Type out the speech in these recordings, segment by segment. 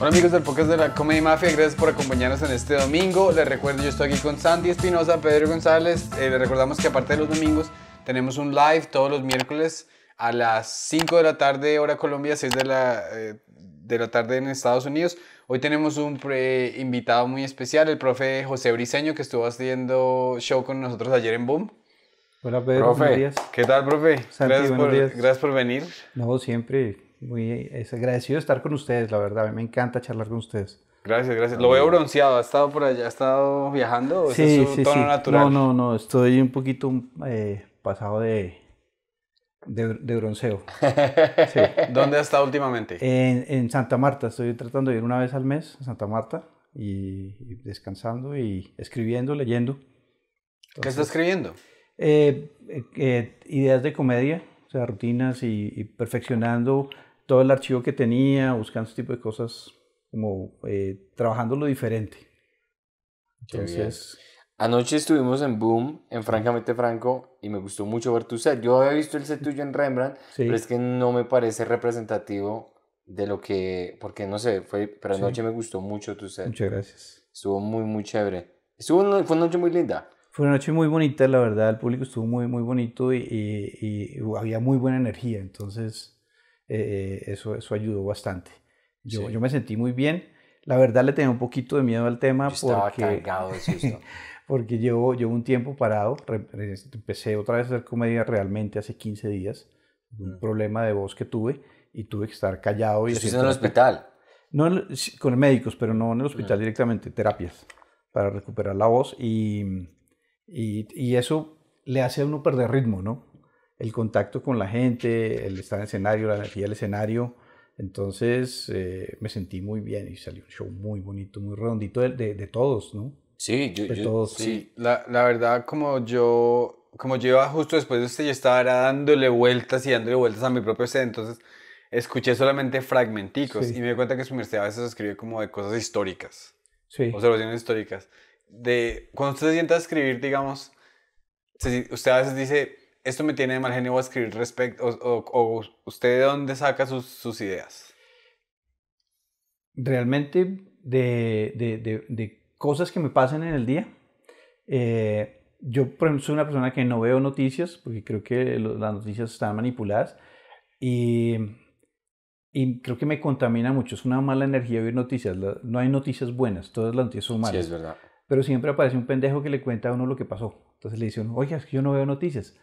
Hola amigos del podcast de la Comedy Mafia, gracias por acompañarnos en este domingo. Les recuerdo, yo estoy aquí con Sandy Espinosa, Pedro González. Eh, les recordamos que aparte de los domingos, tenemos un live todos los miércoles a las 5 de la tarde, hora Colombia, 6 de la, eh, de la tarde en Estados Unidos. Hoy tenemos un pre invitado muy especial, el profe José Briseño, que estuvo haciendo show con nosotros ayer en Boom. Hola Pedro, buenos días. ¿Qué tal, profe? gracias, días. gracias por venir. No, siempre muy agradecido de estar con ustedes, la verdad. A me encanta charlar con ustedes. Gracias, gracias. Lo veo bronceado. ¿Ha estado por allá? ¿Ha estado viajando? ¿O sí, es sí, tono sí. natural? No, no, no. Estoy un poquito eh, pasado de, de, bronceo. ¿Dónde ha estado últimamente? En, Santa Marta. Estoy tratando de ir una vez al mes a Santa Marta y, descansando y escribiendo, leyendo. ¿Qué está escribiendo? Eh, eh, ideas de comedia, o sea, rutinas y perfeccionando todo el archivo que tenía, buscando ese tipo de cosas, como eh, trabajando lo diferente. Entonces... Anoche estuvimos en Boom, en Francamente Franco, y me gustó mucho ver tu set. Yo había visto el set tuyo en Rembrandt, pero es que no me parece representativo de lo que, porque no sé, fue, pero anoche me gustó mucho tu set. Muchas gracias. Estuvo muy, muy chévere. Estuvo fue una noche muy linda. Fue una noche muy bonita, la verdad, el público estuvo muy, muy bonito y había muy buena energía, entonces eh, eso, eso ayudó bastante. Yo, yo me sentí muy bien. La verdad le tenía un poquito de miedo al tema porque, porque llevo, un tiempo parado. Empecé otra vez a hacer comedia realmente hace 15 días. Un mm. problema de voz que tuve y tuve que estar callado. y en el hospital? No, con médicos, pero no en el hospital mm. directamente, terapias para recuperar la voz y, y eso le hace a uno perder ritmo, ¿no? el contacto con la gente, el estar en escenario, la energía del escenario. Entonces eh, me sentí muy bien y salió un show muy bonito, muy redondito de, todos, ¿no? Sí, yo, de todos. Sí. La, verdad, como yo, como yo iba justo después de usted, yo estaba dándole vueltas y dándole vueltas a mi propio set, entonces escuché solamente fragmenticos y me di cuenta que su merced a veces escribe como de cosas históricas, sí. observaciones históricas. De, cuando usted se sienta a escribir, digamos, usted a veces dice, esto me tiene de mal genio a escribir respecto, o, usted de dónde saca sus, ideas. Realmente de, de, de, cosas que me pasan en el día. Eh, yo, por ejemplo, soy una persona que no veo noticias, porque creo que las noticias están manipuladas. Y, y, creo que me contamina mucho. Es una mala energía oír noticias. no hay noticias buenas, todas las noticias son malas. Sí, es verdad. Pero siempre aparece un pendejo que le cuenta a uno lo que pasó. Entonces le dice oye, es que yo no veo noticias.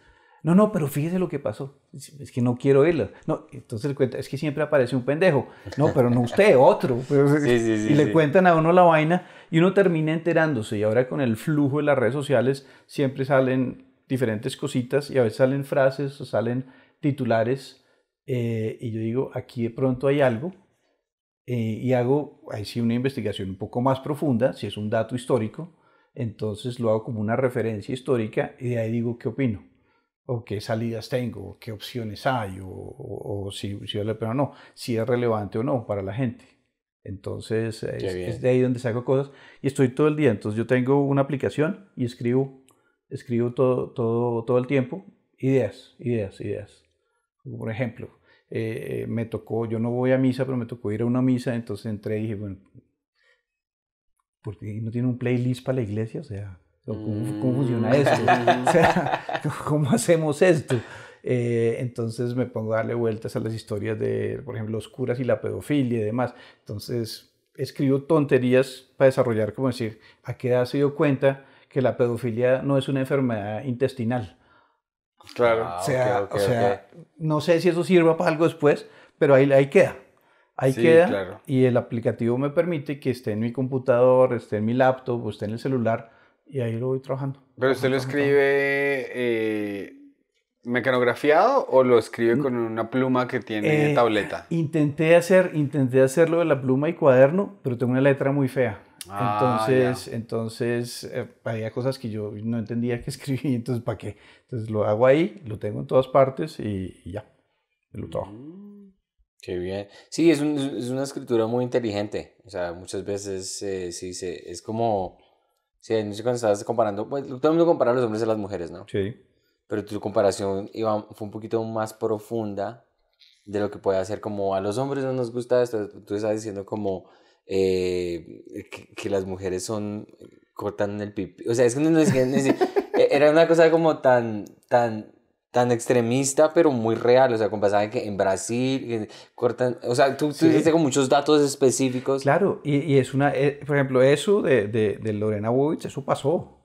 No, no, pero fíjese lo que pasó. Es que no quiero oírlo. No, entonces le cuenta, es que siempre aparece un pendejo. No, pero no usted, otro. y le cuentan a uno la vaina y uno termina enterándose. Y ahora con el flujo de las redes sociales siempre salen diferentes cositas y a veces salen frases salen titulares. Eh, y yo digo, aquí de pronto hay algo. Eh, y hago, ahí sí, una investigación un poco más profunda, si es un dato histórico. Entonces lo hago como una referencia histórica y de ahí digo qué opino o qué salidas tengo, qué opciones hay, o, si, si vale la no, si es relevante o no para la gente. Entonces es, de ahí donde saco cosas y estoy todo el día. Entonces yo tengo una aplicación y escribo, escribo todo, todo, todo el tiempo ideas, ideas, ideas. Por ejemplo, eh, me tocó, yo no voy a misa, pero me tocó ir a una misa, entonces entré y dije, bueno, ¿por qué no tiene un playlist para la iglesia? O sea, ¿Cómo, mm. funciona esto? ¿cómo hacemos esto? Eh, entonces me pongo a darle vueltas a las historias de, por ejemplo, los curas y la pedofilia y demás. Entonces escribo tonterías para desarrollar, como decir, ¿a qué edad se dio cuenta que la pedofilia no es una enfermedad intestinal? Claro. Ah, o sea, no sé si eso sirva para algo después, pero ahí, ahí queda. Ahí queda. Y el aplicativo me permite que esté en mi computador, esté en mi laptop, o esté en el celular y ahí lo voy trabajando. ¿Pero usted lo escribe eh, mecanografiado o lo escribe con una pluma que tiene eh, tableta? Intenté, hacer, intenté hacerlo de la pluma y cuaderno, pero tengo una letra muy fea. Ah, entonces, entonces eh, había cosas que yo no entendía que escribí, entonces ¿para qué? Entonces lo hago ahí, lo tengo en todas partes y, ya, lo trabajo. Mm, qué bien. Sí, es, es, una escritura muy inteligente. O sea, muchas veces sí, se, es como Sí, no sé cuando estabas comparando, pues todo el mundo compara a los hombres y a las mujeres, ¿no? Sí. Pero tu comparación iba, fue un poquito más profunda de lo que puede hacer como a los hombres no nos gusta esto, tú estás diciendo como eh, que, las mujeres son cortan el pipi. o sea, es que no, es que, e, era una cosa como tan, tan, tan extremista, pero muy real. O sea, como saben que en Brasil cortan. O sea, tú, tú con muchos datos específicos. Claro, y, y es una. Eh, por ejemplo, eso de, de, Lorena Wojcik, eso pasó.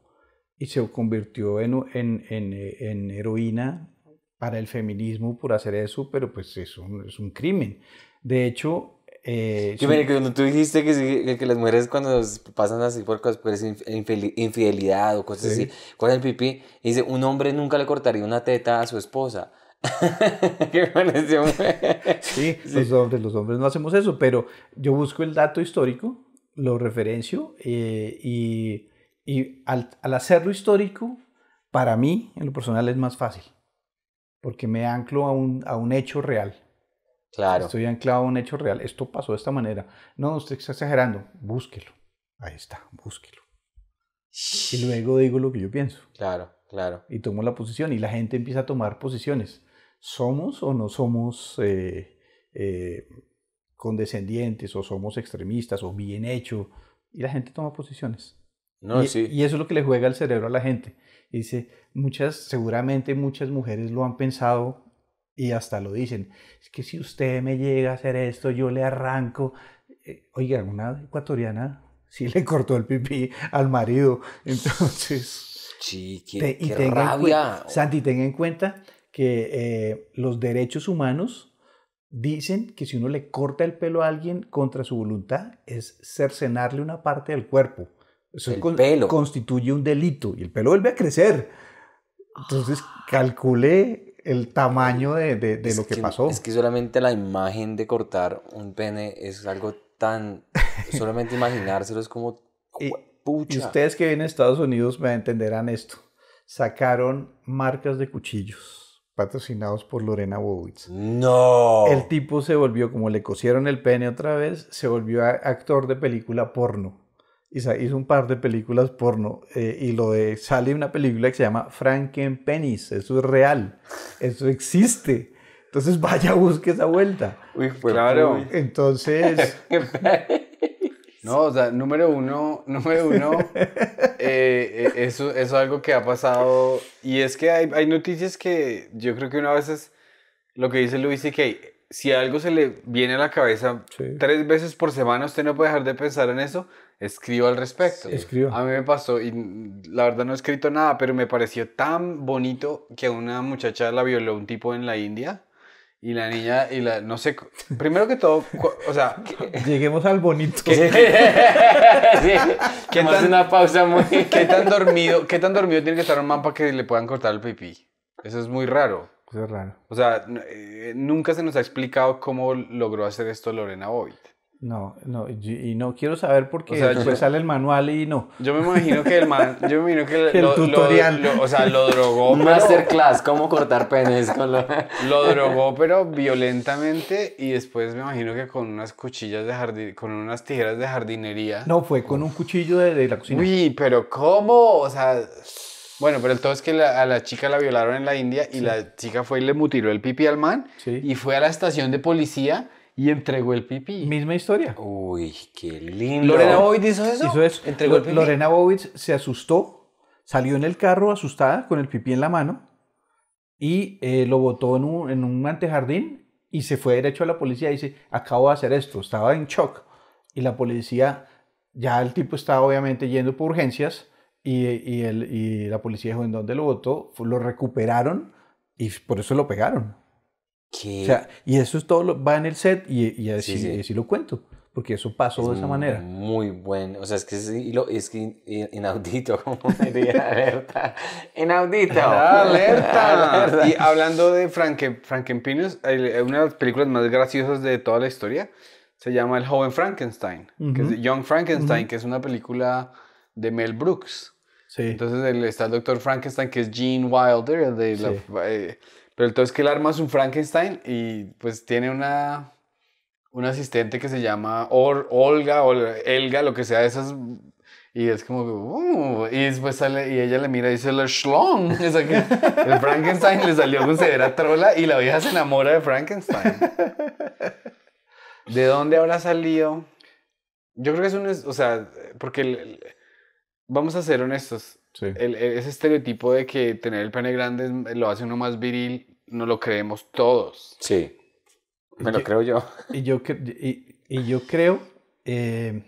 Y se convirtió en, en, en, eh, en, heroína para el feminismo por hacer eso, pero pues es un, es un crimen. De hecho, eh, cuando tú dijiste que, que, las mujeres cuando pasan así por cosas, infidelidad o cosas así, con el pipí, dice, un hombre nunca le cortaría una teta a su esposa. ¿Qué sí, sí, los hombres, los hombres no hacemos eso, pero yo busco el dato histórico, lo referencio eh, y, y al, hacerlo histórico, para mí, en lo personal, es más fácil, porque me anclo a un, a un hecho real. Claro. Estoy anclado a un hecho real. Esto pasó de esta manera. No, usted está exagerando. Búsquelo. Ahí está, búsquelo. Y luego digo lo que yo pienso. Claro, claro. Y tomo la posición y la gente empieza a tomar posiciones. ¿Somos o no somos eh, eh, condescendientes o somos extremistas o bien hecho? Y la gente toma posiciones. No, y, eso es lo que le juega al cerebro a la gente. Y dice, muchas, seguramente muchas mujeres lo han pensado y hasta lo dicen, es que si usted me llega a hacer esto, yo le arranco. Eh, oiga, una ecuatoriana sí le cortó el pipí al marido, entonces... Sí, rabia. Santi, tenga en cuenta que eh, los derechos humanos dicen que si uno le corta el pelo a alguien contra su voluntad es cercenarle una parte del cuerpo. Eso pelo. constituye un delito y el pelo vuelve a crecer. Entonces, ah. calculé el tamaño de, lo que, pasó. Es que solamente la imagen de cortar un pene es algo tan... solamente imaginárselo es como... Y, ustedes que vienen a Estados Unidos me entenderán esto. Sacaron marcas de cuchillos patrocinados por Lorena Bowitz. No. El tipo se volvió, como le cosieron el pene otra vez, se volvió actor de película porno hizo un par de películas porno eh, y lo de sale una película que se llama Penis. Eso es real, eso existe. Entonces vaya, busque esa vuelta. Uy, pues, claro. Entonces. no, o sea, número uno, número uno, eso, eh, eh, eso, es algo que ha pasado. Y es que hay, noticias que yo creo que una vez es lo que dice Luis y que si algo se le viene a la cabeza tres veces por semana, usted no puede dejar de pensar en eso, escribo al respecto. A mí me pasó, y la verdad no he escrito nada, pero me pareció tan bonito que una muchacha la violó un tipo en la India. Y la niña, y la, no sé, primero que todo, o sea... Lleguemos al bonito. Que, sí, tan, una pausa muy... ¿qué tan, dormido, ¿Qué tan dormido tiene que estar un man que le puedan cortar el pipí? Eso es muy raro. Pues es raro. O sea, eh, nunca se nos ha explicado cómo logró hacer esto Lorena Boyd. No, no, y no quiero saber porque qué sale el manual y no. Yo me imagino que el man, yo me imagino que, el tutorial. o sea, lo drogó. masterclass, cómo cortar penes con lo. Lo drogó, pero violentamente y después me imagino que con unas cuchillas de jardín, con unas tijeras de jardinería. No, fue con un cuchillo de, de la cocina. Uy, pero ¿cómo? O sea. Bueno, pero el todo es que a la chica la violaron en la India y la chica fue y le mutiló el pipí al man y fue a la estación de policía y entregó el pipí. Misma historia. Uy, qué lindo. ¿Lorena Bowitz hizo eso? Hizo eso. Entregó el pipí. Lorena Bobbitt se asustó, salió en el carro asustada con el pipí en la mano y eh, lo botó en un antejardín y se fue derecho a la policía y dice, acabo de hacer esto, estaba en shock. Y la policía, ya el tipo estaba obviamente yendo por urgencias y, el, y la policía dijo en dónde lo votó, lo recuperaron y por eso lo pegaron. O sea, y eso es todo, va en el set y, así, lo cuento, porque eso pasó de esa manera. Muy bueno, o sea, es que es, inaudito, como diría alerta. Inaudito. alerta. Y hablando de Frankenpinus eh, una de las películas más graciosas de toda la historia se llama El joven Frankenstein, que es Young Frankenstein, que es una película de Mel Brooks. Sí. Entonces está el doctor Frankenstein, que es Gene Wilder, el la, eh, pero entonces que él arma un Frankenstein y pues tiene una, una asistente que se llama Olga, o Elga, lo que sea, esas y es como, uh", y después sale, y ella le mira y dice, el schlong. el Frankenstein le salió con severa trola y la vieja se enamora de Frankenstein. ¿De dónde habrá salido? Yo creo que es un, o sea, porque el, vamos a ser honestos. E, ese estereotipo de que tener el pene grande lo hace uno más viril, no lo creemos todos. Sí. Me lo creo yo. Y yo, y, y yo creo eh,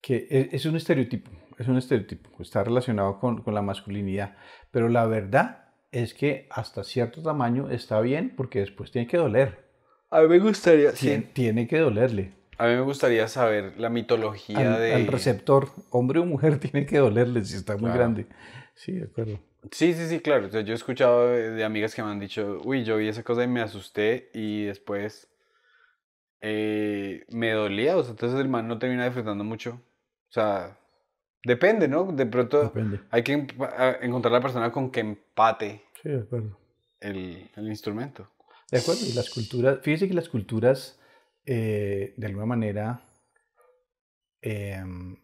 que e, es un estereotipo. Es un estereotipo. Está relacionado con, con la masculinidad. Pero la verdad es que hasta cierto tamaño está bien porque después tiene que doler. A mí me gustaría. sí. Tiene que dolerle. A mí me gustaría saber la mitología del de... receptor, hombre o mujer, tiene que dolerle si está muy grande. Sí, de acuerdo. Sí, sí, sí, claro. yo he escuchado de amigas que me han dicho, uy, yo vi esa cosa y me asusté y después eh, me dolía. O sea, entonces el man no termina disfrutando mucho. O sea, depende, ¿no? De pronto hay que encontrar la persona con que empate sí, El, el instrumento. De acuerdo, y las culturas, fíjese que las culturas eh, de alguna manera, em,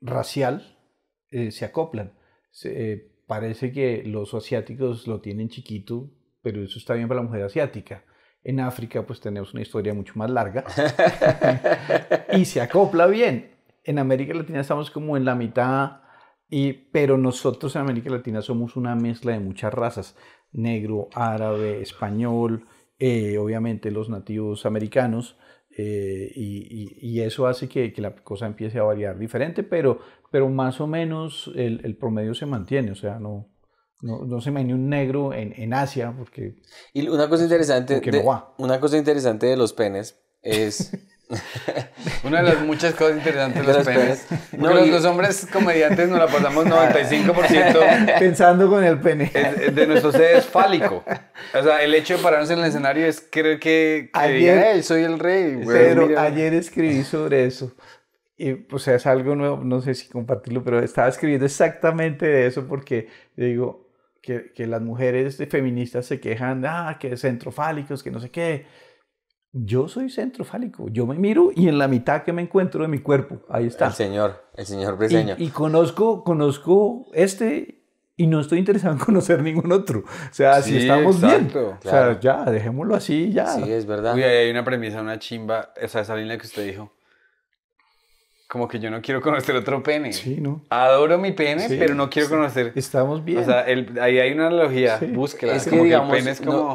racial eh, se acoplan. Eh, parece que los asiáticos lo tienen chiquito, pero eso está bien para la mujer asiática. En África pues tenemos una historia mucho más larga y se acopla bien. En América Latina estamos como en la mitad, y, pero nosotros en América Latina somos una mezcla de muchas razas, negro, árabe, español, eh, obviamente los nativos americanos, eh, y, eso hace que, la cosa empiece a variar diferente, pero, pero más o menos el, promedio se mantiene, o sea, no, no, se me un negro en, Asia, porque... Y una cosa interesante, una cosa interesante de los penes es... Una de las muchas cosas interesantes de los penes. No, los, hombres comediantes nos la pasamos 95% pensando con el pene. de nuestro ser es fálico. O sea, el hecho de pararnos en el escenario es creer que, ayer, soy el rey. pero ayer escribí sobre eso. Y, pues es algo nuevo, no sé si compartirlo, pero estaba escribiendo exactamente de eso porque digo que, que las mujeres feministas se quejan, ah, que es centrofálicos, que no sé qué yo soy centrofálico, Yo me miro y en la mitad que me encuentro de mi cuerpo, ahí está. El Señor, el Señor Briseño. Y, conozco, conozco este y no estoy interesado en conocer ningún otro. O sea, si estamos viendo, bien. O sea, ya, dejémoslo así, ya. Sí, es verdad. Uy, hay una premisa, una chimba, esa, esa línea que usted dijo. Como que yo no quiero conocer otro pene. Sí, ¿no? Adoro mi pene, pero no quiero conocer. Estamos bien. O sea, ahí hay una analogía. Búsquela. Es que, como digamos,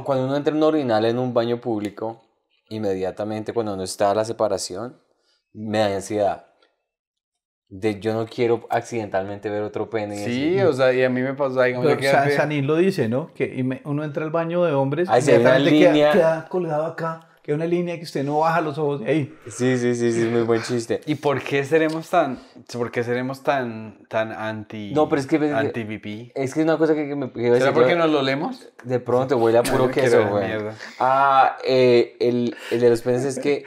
cuando uno entra en un orinal en un baño público, inmediatamente cuando no está la separación, me da ansiedad. De yo no quiero accidentalmente ver otro pene. Sí, o sea, y a mí me pasa. Sanín lo dice, ¿no? Que uno entra al baño de hombres y se línea. queda colgado acá es una línea que usted no baja los ojos Sí, sí, sí, sí, es muy buen chiste. ¿Y por qué seremos tan, por qué seremos tan, tan anti, no, pero es que, anti VP? Es que es una cosa que, me... ¿Será porque nos lo leemos? De pronto, voy a puro queso, güey. Ah, eh, el, el, de los penes es que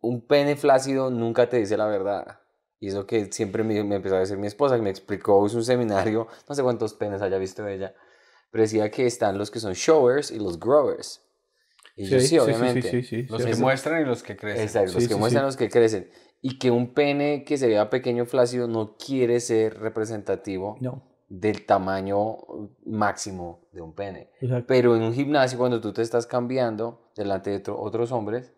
un, pene flácido nunca te dice la verdad. Y es lo que siempre me, empezó a decir mi esposa, que me explicó, hizo un seminario, no sé cuántos penes haya visto ella, pero decía que están los que son showers y los growers sí, sí, obviamente. los que muestran y los que crecen. Exacto, los que muestran y los que crecen. Y que un pene que se vea pequeño flácido no quiere ser representativo del tamaño máximo de un pene. Pero en un gimnasio, cuando tú te estás cambiando delante de otros hombres,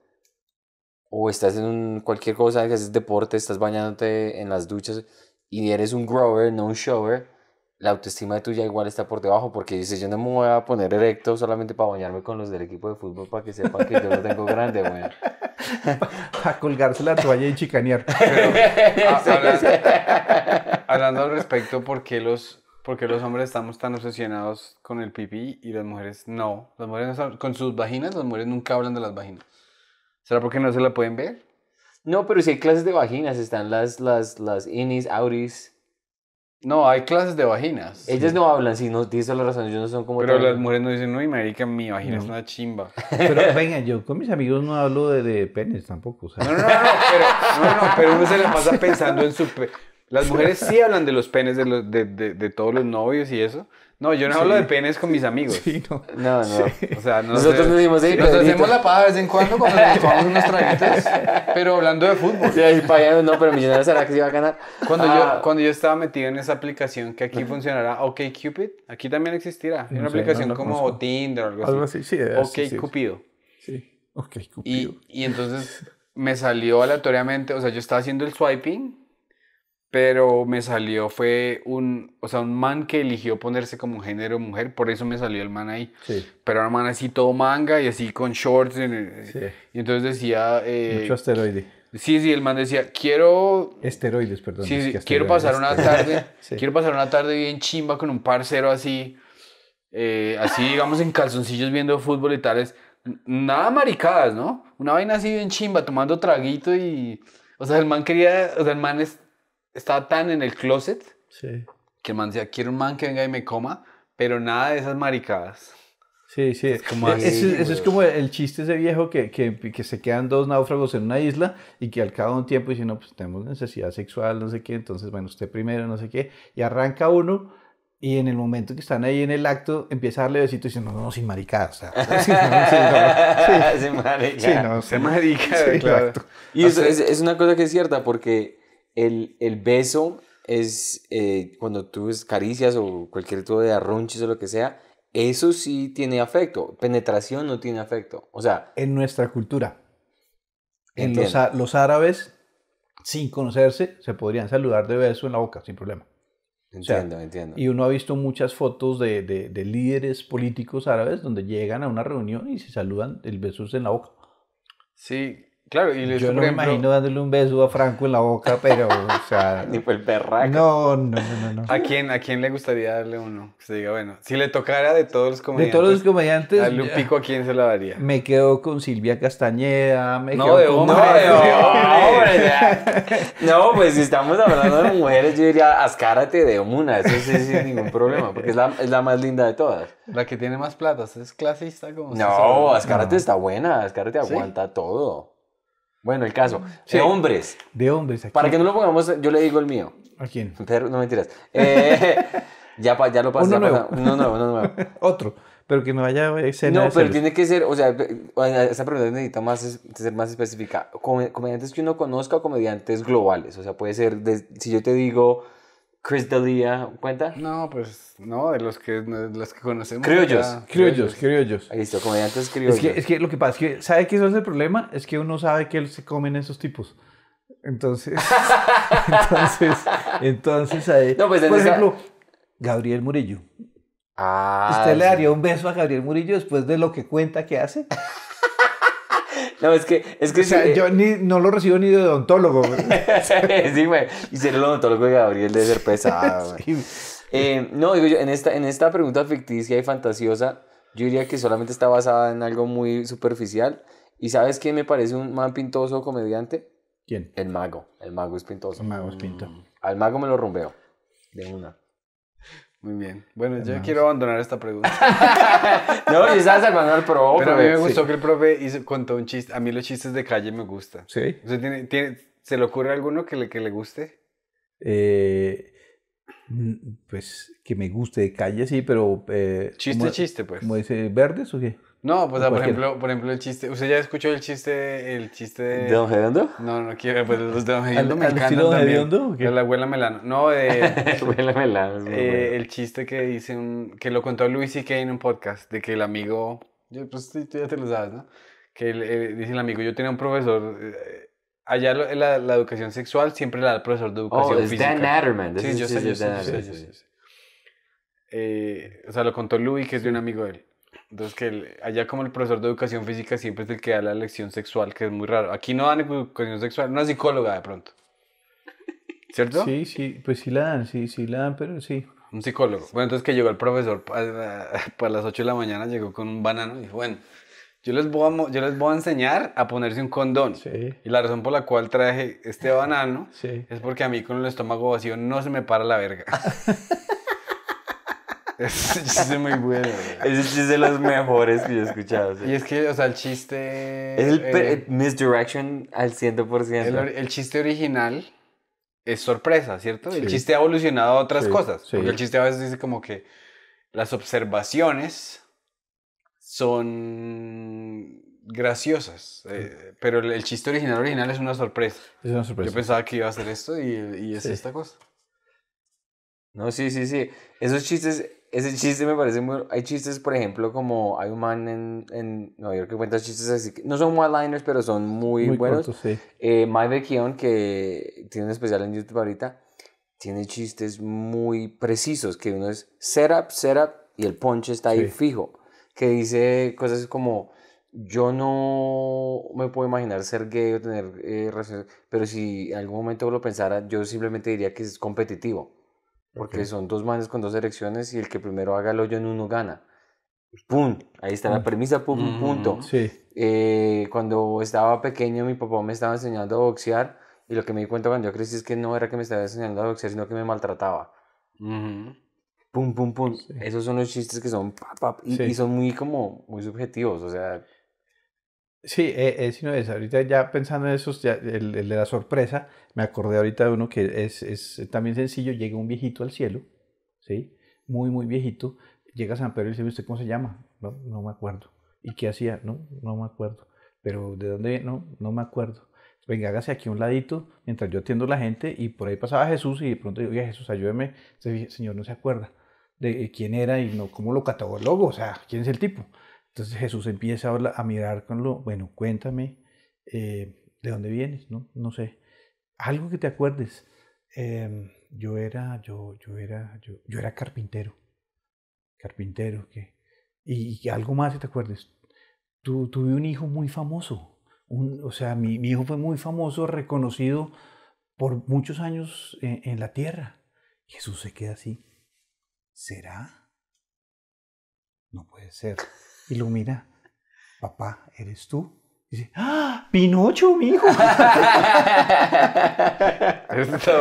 o estás en un, cualquier cosa, haces deporte, estás bañándote en las duchas y eres un grower, no un shower, la autoestima de tuya igual está por debajo porque dices, yo no me voy a poner erecto solamente para bañarme con los del equipo de fútbol para que sepan que yo lo tengo grande, güey. para colgarse la toalla y chicanear. hablando, al respecto, ¿por qué, los, ¿por los hombres estamos tan obsesionados con el pipí y las mujeres no? Las mujeres con sus vaginas, las mujeres nunca hablan de las vaginas. ¿Será porque no se la pueden ver? No, pero si hay clases de vaginas, están las, las, las inis, auris no, hay clases de vaginas. Ellas no hablan, si no, tienes la razón, yo no son como... Pero las mujeres no dicen, no, y marica, mi vagina es una chimba. Pero venga, yo con mis amigos no hablo de, de penes tampoco. o No, no, no, pero, no, uno se la pasa pensando en su... Las mujeres sí hablan de los penes de, los, de, de, todos los novios y eso. No, yo no hablo de penes con mis amigos. no. No, nosotros nos dimos Nos hacemos la paja de vez en cuando cuando nos tomamos unos traguitos, pero hablando de fútbol. Sí, ahí para no, pero Millonarios será que se iba a ganar. Cuando, yo, ah. cuando yo estaba metido en esa aplicación que aquí funcionará, OK Cupid, aquí también existirá. una aplicación como Tinder o algo, algo así. sí, OK Cupido. Sí, OK Cupido. Y, y entonces me salió aleatoriamente, o sea, yo estaba haciendo el swiping pero me salió, fue un, o sea, un man que eligió ponerse como género mujer, por eso me salió el man ahí. Pero era un man así todo manga y así con shorts. Y entonces decía... Eh, Mucho asteroide. Sí, sí, el man decía, quiero... Esteroides, perdón. Sí, sí, quiero pasar una tarde, quiero pasar una tarde bien chimba con un parcero así, eh, así digamos en calzoncillos viendo fútbol y tales. Nada maricadas, ¿no? Una vaina así bien chimba, tomando traguito y... O sea, el man quería, o sea, el man es, estaba tan en el closet que el man decía, quiero un man que venga y me coma, pero nada de esas maricadas. Sí, sí. Es como e-, es como el chiste ese viejo que, que, que, se quedan dos náufragos en una isla y que al cabo de un tiempo dicen, no, pues tenemos necesidad sexual, no sé qué, entonces, bueno, usted primero, no sé qué, y arranca uno. Y en el momento que están ahí en el acto, empieza a darle besito y dice, no, no, sin maricadas. O sea, sin, no, sin, maricadas. Y es, es una cosa que es cierta, porque el, el beso es eh, cuando tú caricias o cualquier tipo de arrunches o lo que sea, eso sí tiene afecto. Penetración no tiene afecto. O sea. En nuestra cultura. En los, los, árabes, sin conocerse, se podrían saludar de beso en la boca, sin problema. Entiendo, entiendo. Y uno ha visto muchas fotos de, de, de, líderes políticos árabes donde llegan a una reunión y se saludan, el beso en la boca. Sí, yo no me imagino dándole un beso a Franco en la boca, pero, o sea... Tipo el perraco. No, no, no, no. ¿A quién, ¿A quién le gustaría darle uno? se diga, bueno, si le tocara de todos los comediantes... De todos los comediantes... A Lupico, ¿a quién se la daría? Me quedo con Silvia Castañeda, me no, hombre, No, hombre, No, pues si estamos hablando de mujeres, yo diría, ascárate de una, eso sí, sin ningún problema, porque es la, más linda de todas. La que tiene más platas, es clasista como... No, ascárate está buena, ascárate aguanta todo. Bueno, el caso. De hombres. De hombres. Aquí. Para que no lo pongamos, yo le digo el mío. ¿A quién? no mentiras. Eh, ya, ya lo pasé. No, no, no, no. Otro. Pero que no vaya a ser. No, pero tiene que ser, o sea, esa pregunta necesita más, ser más específica. Comediantes que uno conozca o comediantes globales. O sea, puede ser, si yo te digo Chris D'Elia cuenta? No, pues no, de los que, los que conocemos. Criollos. Criollos, criollos. Ahí está, comediantes criollos. Es que, es que lo que pasa es que, ¿sabe qué es el problema? Es que uno sabe que se comen esos tipos. Entonces, entonces, entonces ahí. No, pues, por ejemplo, Gabriel Murillo. Ah, ¿Usted le daría un beso a Gabriel Murillo después de lo que cuenta que hace? No, es que. Es que o sea, eh, yo no lo recibo ni de odontólogo. sí, güey. Y ser el odontólogo de Gabriel debe ser pesado, eh, no, digo yo, en esta, en esta pregunta ficticia y fantasiosa, yo diría que solamente está basada en algo muy superficial. ¿Y sabes qué me parece un man pintoso comediante? ¿Quién? El mago. El mago es pintoso. El mago es pinto. Mm, al mago me lo rumbeo. De una. Muy bien. Bueno, yo quiero abandonar esta pregunta. no, quizás abandonar el profe. Pero a mí me gustó que el profe hizo, contó un chiste. A mí los chistes de calle me gustan. Sí. tiene, se le ocurre alguno que le, que le guste? Eh, mm, pues que me guste de calle, sí, pero... Eh, chiste, chiste, pues. ¿Cómo dice? Eh, ¿Verdes o qué? No, pues, por ejemplo, por ejemplo, el chiste. ¿Usted ya escuchó el chiste, el chiste de. ¿De Don No, no quiero, pues los de Don ando me encantan de Don De La abuela Melano. No, de. abuela Melano. el chiste que dice un, que lo contó Luis y en un podcast, de que el amigo. Yo, pues tú ya te lo sabes, ¿no? Que eh, dice el amigo, yo tenía un profesor. Eh, allá la, educación sexual siempre la da el profesor de oh, educación oh, física. Dan Natterman. Sí, yo sé, yo sé, yo sé. O sea, lo contó Luis, que es de un amigo de él. Entonces, que allá como el profesor de educación física siempre es el que da la lección sexual, que es muy raro. Aquí no dan educación sexual, una psicóloga de pronto. ¿Cierto? Sí, sí, pues sí la dan, sí, sí la dan, pero sí. Un psicólogo. Bueno, entonces que llegó el profesor para, las 8 de la mañana, llegó con un banano y dijo, bueno, yo les voy a, yo les voy a enseñar a ponerse un condón. Sí. Y la razón por la cual traje este banano es porque a mí con el estómago vacío no se me para la verga. Ese chiste muy bueno. Ese chiste de los mejores que yo he escuchado. Y es que, o sea, el chiste... Es el eh, misdirection al 100%. El, el, chiste original es sorpresa, ¿cierto? El chiste ha evolucionado a otras cosas. Porque el chiste a veces dice como que las observaciones son graciosas, eh, pero el chiste original original es una sorpresa. Es una sorpresa. Yo pensaba que iba a ser esto y es esta cosa. No, sí, sí, sí. Esos chistes ese chiste me parece muy... Hay chistes, por ejemplo, como hay un man en, Nueva York que cuenta chistes así que no son one-liners, pero son muy, buenos. Eh, Mike que tiene un especial en YouTube ahorita, tiene chistes muy precisos, que uno es setup, setup, y el punch está ahí fijo, que dice cosas como... Yo no me puedo imaginar ser gay o tener eh, razón, pero si en algún momento lo pensara, yo simplemente diría que es competitivo porque son dos manes con dos erecciones y el que primero haga el hoyo en uno gana. ¡Pum! Ahí está la premisa, pum, punto. Sí. Eh, cuando estaba pequeño, mi papá me estaba enseñando a boxear y lo que me di cuenta cuando yo crecí es que no era que me estaba enseñando a boxear, sino que me maltrataba. Pum, pum, pum. Esos son los chistes que son, y, y, son muy como, muy subjetivos. O sea, Sí, es eh, eh, no es. Ahorita ya pensando en eso, ya, el, de la sorpresa, me acordé ahorita de uno que es, es, eh, también sencillo. Llega un viejito al cielo, ¿sí? Muy, muy viejito. Llega a San Pedro y dice, ¿usted cómo se llama? No, no me acuerdo. ¿Y qué hacía? No, no me acuerdo. ¿Pero de dónde? No, no me acuerdo. Venga, hágase aquí un ladito mientras yo atiendo a la gente. Y por ahí pasaba Jesús y de pronto digo, oye, Jesús, ayúdeme. Dice, Señor, no se acuerda de quién era y no, cómo lo catalogó. O sea, ¿quién es el tipo? Entonces Jesús empieza a mirar con lo, bueno, cuéntame eh, de dónde vienes, ¿no? No sé. Algo que te acuerdes. Em, yo era, yo, yo era, yo, yo era carpintero. Carpintero, que. Y, algo más si te acuerdes. Tu, tuve un hijo muy famoso. o sea, mi, mi, hijo fue muy famoso, reconocido por muchos años en la tierra. Jesús se queda así. ¿Será? No puede ser ilumina, papá, ¿eres tú? dice, ¡Ah! ¡Pinocho, mi hijo! Está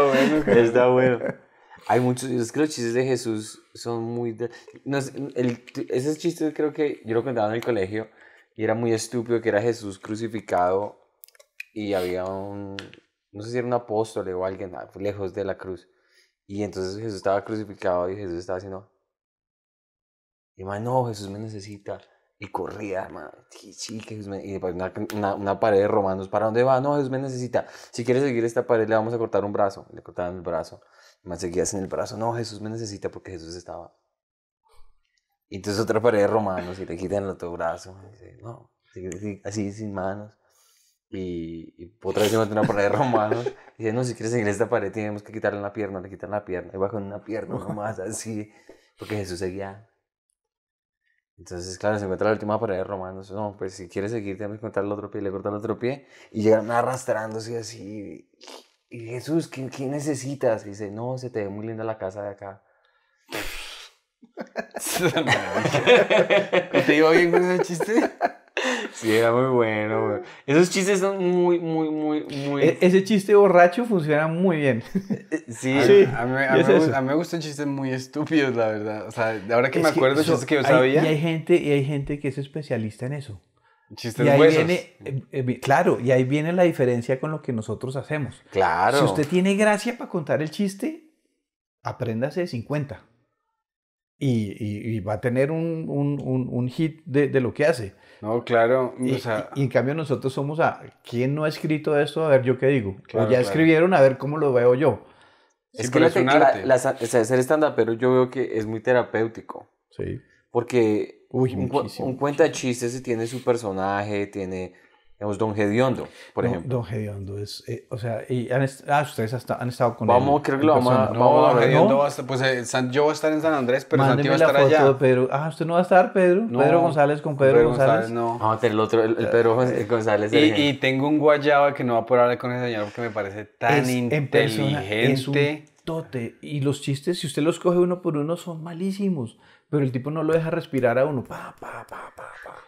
bueno. Está bueno. Hay muchos, es que los chistes de Jesús son muy... no esos chistes creo que yo lo contaba en el colegio y era muy estúpido que era Jesús crucificado y había un, no sé si era un apóstol o alguien ah, lejos de la cruz. Y entonces Jesús estaba crucificado y Jesús estaba haciendo... Y más, no, Jesús me necesita. Y corría, madre Jesús Y una, una, pared de romanos, ¿para dónde va? No, Jesús me necesita. Si quieres seguir esta pared, le vamos a cortar un brazo. Le cortaban el brazo. Y seguía seguías en el brazo. No, Jesús me necesita porque Jesús estaba. Y entonces otra pared de romanos y le quitan el otro brazo. no, así, sin manos. Y, otra vez una pared de romanos. Y dice, no, si quieres seguir esta pared, tenemos que quitarle una pierna. Le quitan la pierna. Y en una pierna nomás, así. Porque Jesús seguía entonces, claro, se encuentra la última pared romando No, pues si quiere seguir, tiene que encontrar el otro pie. Le cortan el otro pie y llegan arrastrándose así. Y Jesús, ¿qué, qué necesitas? dice, no, se te ve muy linda la casa de acá. ¿Te iba bien con ese chiste? Sí, era muy bueno, Esos chistes son muy, muy, muy, muy. E-, ese chiste borracho funciona muy bien. Eh, sí, a, mí, me gustan chistes muy estúpidos, la verdad. O sea, ahora que me acuerdo chistes que yo sabía. Y hay, gente, y hay gente que es especialista en eso. Chistes y eh, eh, claro, y ahí viene la diferencia con lo que nosotros hacemos. Claro. Si usted tiene gracia para contar el chiste, apréndase de 50 y, va a tener un, un, hit de, de, lo que hace. No, claro. Y, en cambio nosotros somos a, ¿quién no ha escrito esto? A ver, yo qué digo. o ya escribieron, a ver cómo lo veo yo. es que es la, o ser estándar, pero yo veo que es muy terapéutico. Sí. Porque Uy, un, un cuenta chistes tiene su personaje, tiene Digamos, Don Gediondo, por ejemplo. Don Gediondo es, eh, o sea, ah, ustedes han estado con vamos, Creo que lo vamos a, no, Don Gediondo pues eh, yo voy a estar en San Andrés, pero Santi va a estar allá. De Pedro. Ah, usted no va a estar, Pedro. Pedro González con Pedro, González. No, tener el otro, el, Pedro González. Y, tengo un guayaba que no va a poder hablar con ese señor porque me parece tan inteligente. tote. Y los chistes, si usted los coge uno por uno, son malísimos pero el tipo no lo deja respirar a uno. Pa, pa, pa,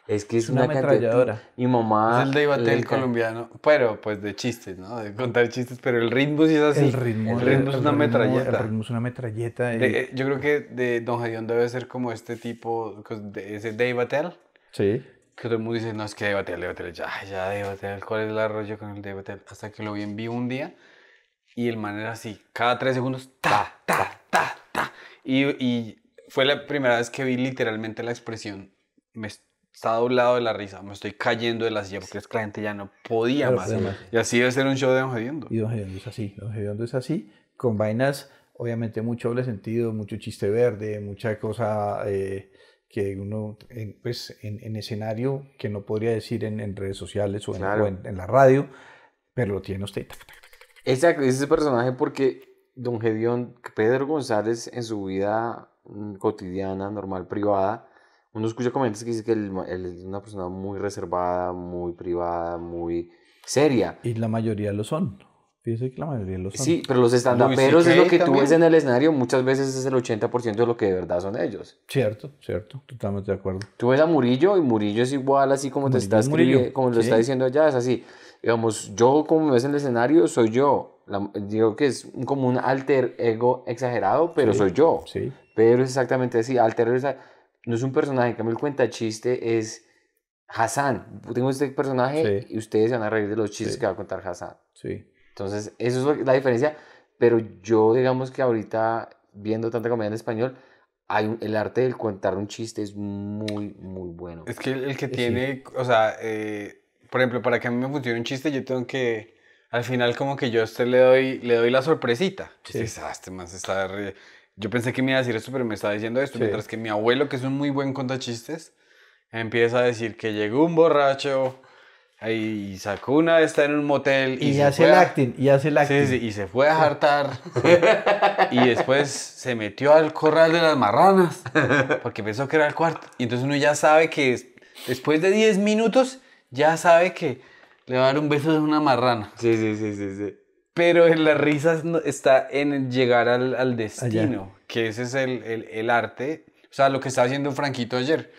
es que es, una, ametralladora. Mi mamá. Es el de Ibatel colombiano. Pero, pues de chistes, ¿no? De contar chistes. Pero el ritmo sí es así. El ritmo, el ritmo es una metralleta. El ritmo es una metralleta. Eh. yo creo que de Don Jadión debe ser como este tipo. Pues, ese Dave Sí. Que todo el mundo dice, no, es que Dave Batel, Dave Ya, ya, Dave ¿Cuál es el arroyo con el Dave Hasta que lo vi en vivo un día. Y el man era así. Cada tres segundos. Ta, ta, ta, ta. y fue la primera vez que vi literalmente la expresión, me está doblado de la risa, me estoy cayendo de la silla porque es que la gente ya no podía más. Y así debe ser un show de Don Y Don es así, Don es así, con vainas, obviamente mucho doble sentido, mucho chiste verde, mucha cosa eh, que uno, en, pues en, escenario, que no podría decir en, redes sociales o, en, la radio, pero lo tiene usted. Exacto, ese personaje porque Don Gedion, Pedro González en su vida Mm, cotidiana, normal, privada, uno escucha comentarios que dice que es una persona muy reservada, muy privada, muy seria. Y la mayoría lo son. que la mayoría lo son. Sí, pero los estandaperos es lo que tú ves en el escenario, muchas veces es el 80% de lo que de verdad son ellos. Cierto, cierto, totalmente de acuerdo. Tú ves a Murillo y Murillo es igual, así como, te está, como lo está diciendo allá, es así. Digamos, yo como me ves en el escenario, soy yo digo que es como un alter ego exagerado, pero soy yo. Sí. Pero es exactamente así, alter ego no es un personaje, en cambio el cuenta chiste es Hassan. Tengo este personaje y ustedes se van a reír de los chistes que va a contar Hassan. Sí. Entonces, eso es la diferencia, pero yo digamos que ahorita viendo tanta comedia en español, hay el arte del contar un chiste es muy, muy bueno. Es que el, que tiene, o sea, eh, por ejemplo, para que a mí me funcione un chiste, yo tengo que al final como que yo a le doy, le doy la sorpresita. Ah, este más Yo pensé que me iba a decir esto, pero me está diciendo esto. Mientras que mi abuelo, que es un muy buen contachistes, empieza a decir que llegó un borracho y sacó una está en un motel y, hace el acting y hace el acting y se fue a hartar y después se metió al corral de las marranas porque pensó que era el cuarto y entonces uno ya sabe que después de 10 minutos ya sabe que le va a dar un beso de una marrana. Sí, sí, sí, sí, Pero en las risas está en llegar al, al destino, que ese es el, arte. O sea, lo que estaba haciendo Franquito ayer,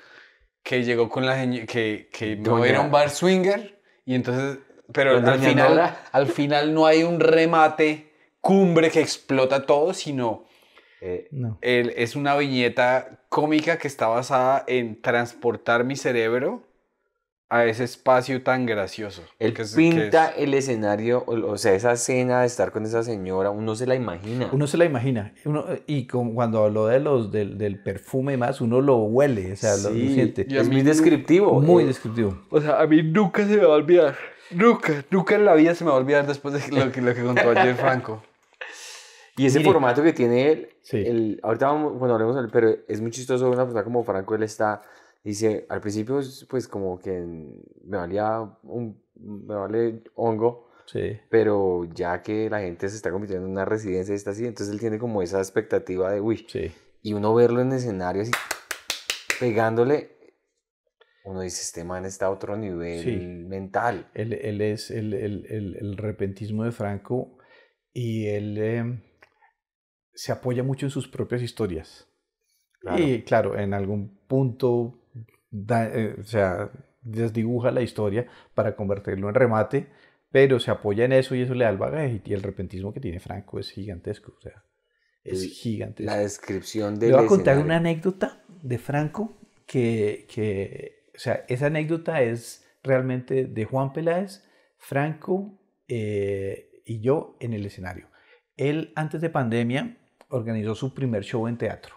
que llegó con la que, que no era un bar swinger, y entonces, pero al final, al final no hay un remate cumbre que explota todo, sino eh, es una viñeta cómica que está basada en transportar mi cerebro a ese espacio tan gracioso. Él pinta el escenario, o sea, esa escena de estar con esa señora, uno se la imagina. Uno se la imagina. Uno, y con, cuando habló de los, del, perfume más, uno lo huele, o sea, lo, siente. Es muy descriptivo. Muy eh. descriptivo. O sea, a mí nunca se me va a olvidar. Nunca, nunca en la vida se me va a olvidar después de lo que, contó ayer Franco. Y ese formato que tiene él, sí. ahorita vamos, bueno, hablemos, pero es muy chistoso una persona como Franco, él está Dice, al principio, pues como que me valía un, me vale hongo, pero ya que la gente se está convirtiendo en una residencia y está así, entonces él tiene como esa expectativa de, uy, y uno verlo en escenarios pegándole, uno dice, este man está a otro nivel mental. Él, él es el, repentismo de Franco y él em, se apoya mucho en sus propias historias. Y claro, en algún punto eh, o sea, desdibuja la historia para convertirlo en remate, pero se apoya en eso y eso le da el bagaje. Y el repentismo que tiene Franco es gigantesco, o sea, es gigantesco. La descripción de. Le voy a contar una anécdota de Franco que, que, o sea, esa anécdota es realmente de Juan Peláez, Franco eh, y yo en el escenario. Él, antes de pandemia, organizó su primer show en teatro,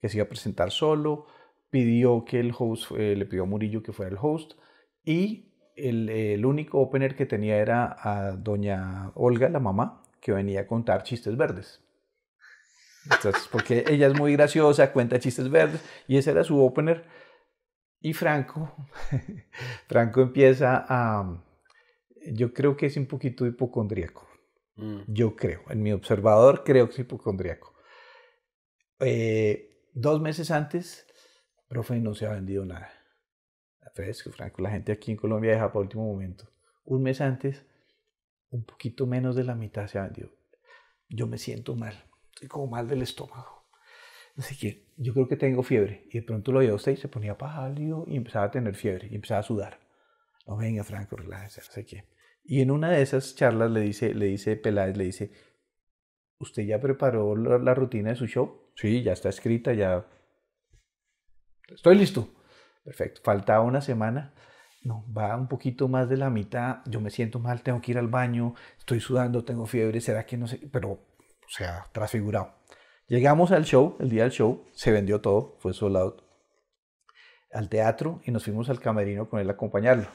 que se iba a presentar solo pidió que el host, eh, le pidió a Murillo que fuera el host y el, el, único opener que tenía era a doña Olga, la mamá, que venía a contar chistes verdes. Entonces, porque ella es muy graciosa, cuenta chistes verdes y ese era su opener. Y Franco, Franco empieza a, yo creo que es un poquito hipocondríaco. Mm. Yo creo, en mi observador creo que es hipocondríaco. Eh, dos meses antes profe, no se ha vendido nada. Fresco, pues, Franco, la gente aquí en Colombia deja para último momento. Un mes antes, un poquito menos de la mitad se ha vendido. Yo me siento mal, estoy como mal del estómago. Así que yo creo que tengo fiebre. Y de pronto lo veía usted y se ponía pálido y empezaba a tener fiebre y empezaba a sudar. No, venga, Franco, relájese, no sé qué. Y en una de esas charlas le dice, le dice Peláez, le dice, ¿usted ya preparó la rutina de su show? Sí, ya está escrita, ya estoy listo. Perfecto, faltaba una semana. No, va un poquito más de la mitad, yo me siento mal, tengo que ir al baño, estoy sudando, tengo fiebre, será que no sé, pero, o sea, transfigurado. Llegamos al show, el día del show, se vendió todo, fue sold al teatro y nos fuimos al camerino con él a acompañarlo.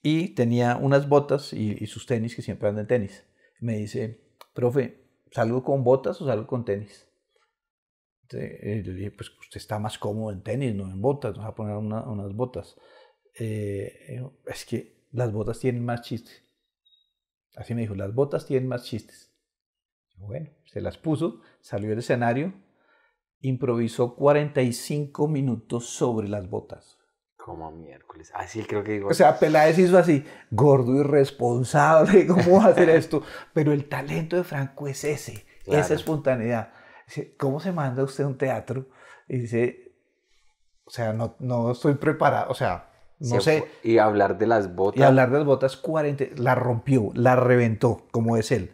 Y tenía unas botas y, sus tenis, que siempre andan en tenis. Me dice, profe, ¿salgo con botas o salgo con tenis? le este, eh, dije, pues usted está más cómodo en tenis, no en botas, vamos a poner unas botas. Eh, eh, es que las botas tienen más chistes. Así me dijo, las botas tienen más chistes. Bueno, se las puso, salió del escenario, improvisó 45 minutos sobre las botas. Como miércoles. Así ah, creo que digo. O sea, Peláez hizo así, gordo irresponsable, ¿cómo va a hacer esto? Pero el talento de Franco es ese, esa espontaneidad. Dice, ¿cómo se manda usted a un teatro? Y dice, o sea, no, no estoy preparado, o sea, no sé. Y hablar de las botas. Y hablar de las botas, 40, la rompió, la reventó, como es él.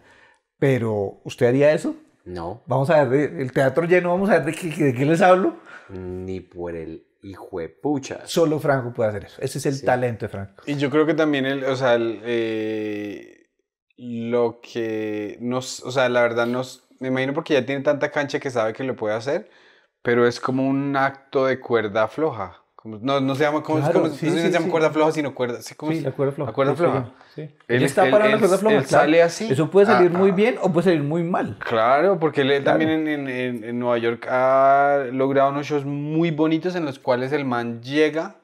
Pero, ¿usted haría eso? No. Vamos a ver, el teatro lleno, vamos a ver de qué, les hablo. Ni por el hijo de pucha. Solo Franco puede hacer eso. Ese es el talento de Franco. Y yo creo que también, el, o sea, eh, lo que nos, o sea, la verdad nos, me imagino porque ya tiene tanta cancha que sabe que lo puede hacer, pero es como un acto de cuerda floja. no, no se llama, cuerda floja, sino cuerda. sí, la cuerda floja. La cuerda floja. Él, está parado la cuerda floja. sale así. Eso puede salir ah, muy ah. bien o puede salir muy mal. Claro, porque él también en, en, en Nueva York ha logrado unos shows muy bonitos en los cuales el man llega.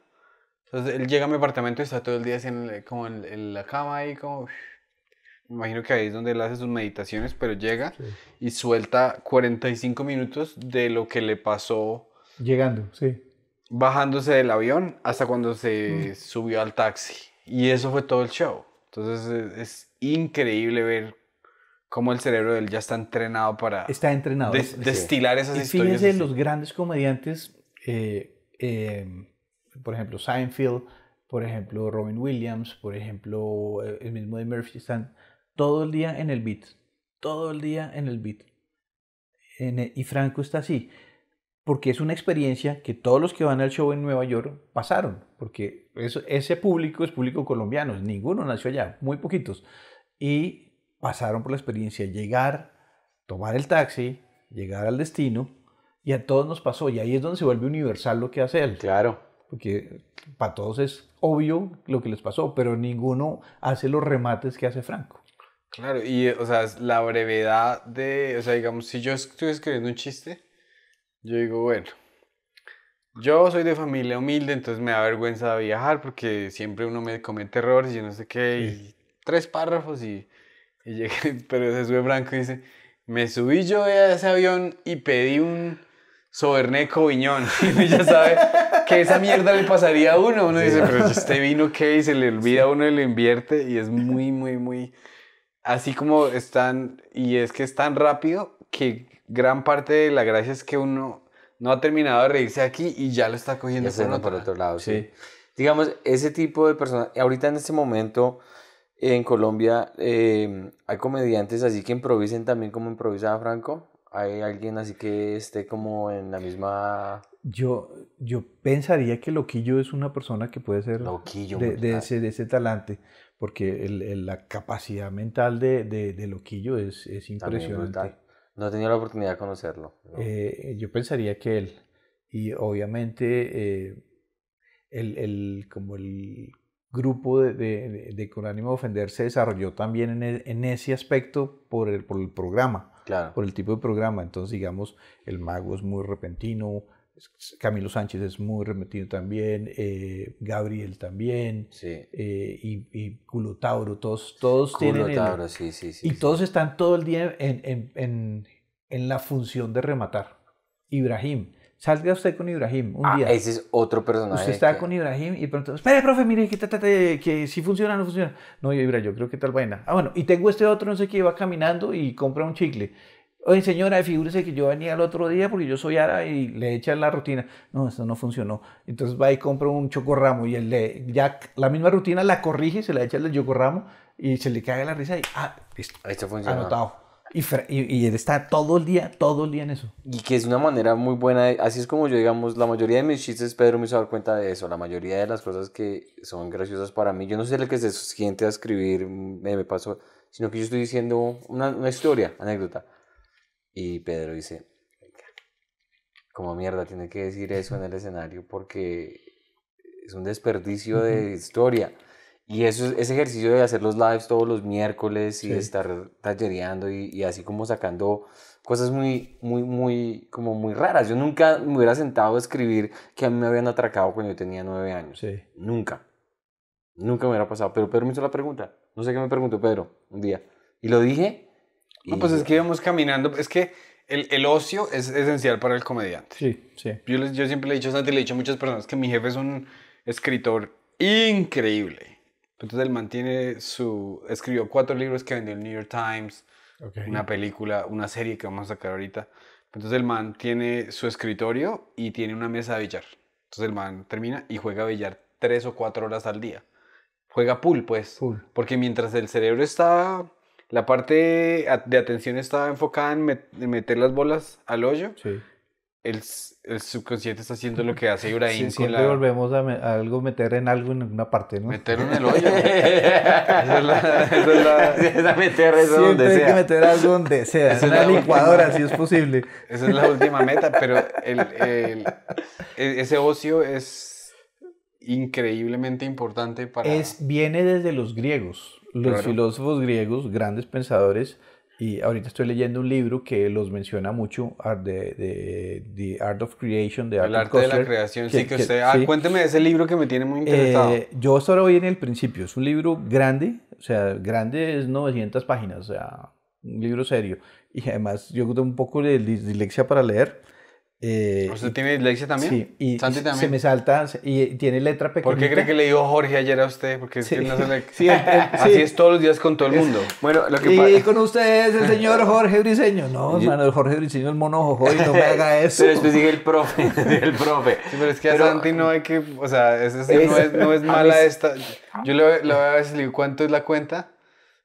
Entonces él llega a mi apartamento y está todo el día así en, como en la cama ahí como imagino que ahí es donde él hace sus meditaciones, pero llega y suelta 45 minutos de lo que le pasó. Llegando, sí. Bajándose del avión hasta cuando se mm. subió al taxi. Y eso fue todo el show. Entonces e, es, increíble ver cómo el cerebro de él ya está entrenado para... Está entrenado. destilar esas y historias. Fíjense, los grandes comediantes, eh, em, por ejemplo, Seinfeld, por ejemplo, Robin Williams, por ejemplo, eh, el mismo de Murphy, están todo el día en el beat, todo el día en el beat. E, y Franco está así, porque es una experiencia que todos los que van al show en Nueva York pasaron, porque ese público es público colombiano, ninguno nació allá, muy poquitos, y pasaron por la experiencia llegar, tomar el taxi, llegar al destino, y a todos nos pasó, y ahí es donde se vuelve universal lo que hace él. Claro. Porque para todos es obvio lo que les pasó, pero ninguno hace los remates que hace Franco. Claro, y o sea, la brevedad de, o sea, digamos, si yo estoy escribiendo un chiste, yo digo, bueno, yo soy de familia humilde, entonces me da vergüenza viajar porque siempre uno me comete errores y no sé qué, y tres párrafos y, llegué, pero se sube blanco y dice, me subí yo a ese avión y pedí un soberneco viñón. Y ya sabe que esa mierda le pasaría a uno. Uno dice, pero este vino qué y se le olvida, a uno y le invierte y es muy, muy, muy así como están, y es que es tan rápido que gran parte de la gracia es que uno no ha terminado de reírse aquí y ya lo está cogiendo por otro, por, otro lado. Sí. Digamos, ese tipo de personas, ahorita en este momento en Colombia eh, hay comediantes así que improvisen también como improvisaba Franco. ¿Hay alguien así que esté como en la misma...? Yo, yo pensaría que Loquillo es una persona que puede ser de, ese, de ese talante porque la capacidad mental de, de, Loquillo es, impresionante. No he tenido la oportunidad de conocerlo. Eh, yo pensaría que él, y obviamente eh, el, como el grupo de, de, de, Con Ánimo de Ofender se desarrolló también e, en, ese aspecto por el, por el programa, claro. por el tipo de programa. Entonces, digamos, el mago es muy repentino, Camilo Sánchez es muy remetido también, eh, Gabriel también, eh, y, y, Culotauro, todos, todos tienen sí, sí, sí. Y todos están todo el día en, en, en, en, la función de rematar. Ibrahim, salga usted con Ibrahim un ah, Ese es otro personaje. Usted está con Ibrahim y pronto, espere, profe, mire, que, que si funciona o no funciona. No, Ibrahim, yo creo que tal vaina. Ah, bueno, y tengo este otro, no sé qué, va caminando y compra un chicle. Oye, señora, figúrese que yo venía el otro día porque yo soy Ara y le echan la rutina. No, eso no funcionó. Entonces va y compra un chocorramo y él le, ya la misma rutina la corrige, se la echa el chocorramo y se le cae la risa y ah, listo. Esto Anotado. Y, él está todo el día, todo el día en eso. Y que es una manera muy buena, así es como yo, digamos, la mayoría de mis chistes, Pedro me hizo dar cuenta de eso, la mayoría de las cosas que son graciosas para mí, yo no sé el que se siente a escribir, me, pasó, sino que yo estoy diciendo una, una historia, anécdota y Pedro dice, como mierda, tiene que decir eso en el escenario porque es un desperdicio de historia. Y eso, ese ejercicio de hacer los lives todos los miércoles y estar tallereando y, así como sacando cosas muy, muy, muy, como muy raras. Yo nunca me hubiera sentado a escribir que a mí me habían atracado cuando yo tenía nueve años. Nunca. Nunca me hubiera pasado. Pero Pedro me hizo la pregunta. No sé qué me preguntó Pedro un día. Y lo dije no, pues es que íbamos caminando, es que el, ocio es esencial para el comediante. Sí, sí. Yo, yo siempre le he dicho a Santi, le he dicho a muchas personas que mi jefe es un escritor increíble. Entonces él mantiene su... Escribió cuatro libros que vendió el New York Times, una película, una serie que vamos a sacar ahorita. Entonces el man tiene su escritorio y tiene una mesa de billar. Entonces el man termina y juega a billar tres o cuatro horas al día. Juega pool, pues. Pool. Porque mientras el cerebro está la parte de atención estaba enfocada en, meter las bolas al hoyo. El, subconsciente está haciendo lo que hace Ibrahim. siempre volvemos a, algo, meter en algo en alguna parte, ¿no? Meter en el hoyo. esa es la... Esa es la... que meter algo Es una licuadora, última... si es posible. Esa es la última meta, pero el, e-, ese ocio es increíblemente importante para... Es, viene desde los griegos. Los filósofos griegos, grandes pensadores, y ahorita estoy leyendo un libro que los menciona mucho, de, The Art of Creation, de Arthur El arte de la creación, sí, que usted... ah, Cuénteme ese libro que me tiene muy interesado. Eh, yo solo ahora voy en el principio, es un libro grande, o sea, grande es 900 páginas, o sea, un libro serio. Y además yo tengo un poco de dislexia para leer, eh, ¿Usted tiene dislexia también? Sí, y, ¿Santi también? se me salta y tiene letra pequeña. ¿Por qué cree que le dijo Jorge ayer a usted? Porque es que no se le... sí, así es todos los días con todo el mundo. Bueno, lo que Y con ustedes el señor Jorge Briseño. No, hermano, el Jorge Briseño es monojojo y no me haga eso. Pero que sigue el profe, el profe. Sí, pero es que a Santi no hay que, o sea, no, es, no, es, mala esta. Yo le, le voy a decir ¿cuánto es la cuenta?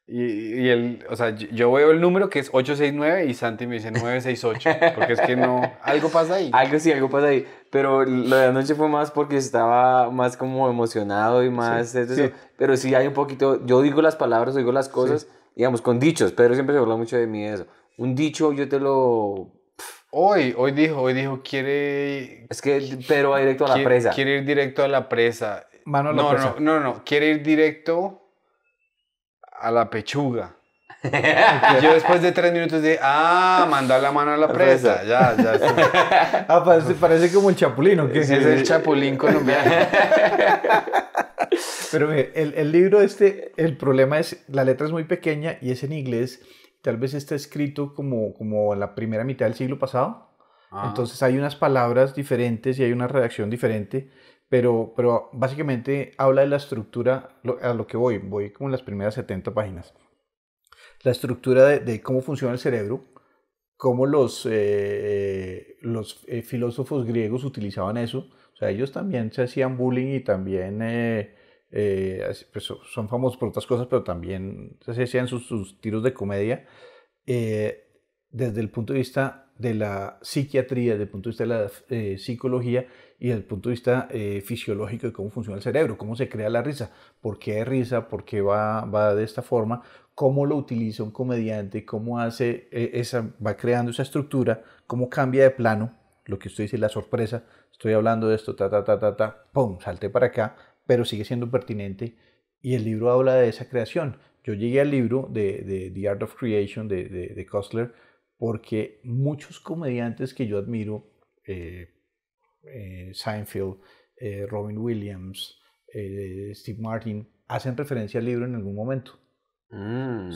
Y, y el, o sea, yo veo el número que es 869 y Santi me dice 968, porque es que no, algo pasa ahí. Algo sí, algo pasa ahí, pero lo de anoche fue más porque estaba más como emocionado y más, pero sí hay un poquito, yo digo las palabras, digo las cosas, digamos, con dichos, pero siempre se habla mucho de mí eso. Un dicho yo te lo... Hoy, hoy dijo, hoy dijo, quiere... Es que pero va directo a la presa. Quiere ir directo a la presa. no, presa. no, no, no, quiere ir directo a la pechuga. Yo después de tres minutos dije, ah, mandar la mano a la presa. Ya, ya. Ah, parece, parece como el chapulín, Es el chapulín colombiano. Pero mire, el, el libro este, el problema es, la letra es muy pequeña y es en inglés. Tal vez está escrito como, como la primera mitad del siglo pasado. Ah. Entonces hay unas palabras diferentes y hay una redacción diferente pero, pero básicamente habla de la estructura, a lo que voy, voy como en las primeras 70 páginas. La estructura de, cómo funciona el cerebro, cómo los, eh, los eh, filósofos griegos utilizaban eso. O sea, ellos también se hacían bullying y también eh, pues, son famosos por otras cosas, pero también se hacían sus, sus tiros de comedia. desde el punto de vista de la psiquiatría, desde el punto de vista de la psicología y desde el punto de vista eh, fisiológico de cómo funciona el cerebro, cómo se crea la risa, por qué hay risa, por qué va, va de esta forma, cómo lo utiliza un comediante, cómo hace eh, esa, va creando esa estructura, cómo cambia de plano, lo que usted dice, la sorpresa, estoy hablando de esto, ta, ta, ta, ta, ta, pum, salté para acá, pero sigue siendo pertinente y el libro habla de esa creación. Yo llegué al libro de, The Art of Creation de, de, Kostler porque muchos comediantes que yo admiro, eh, eh, Seinfeld, eh, Robin Williams, eh, Steve Martin, hacen referencia al libro en algún momento. Mm.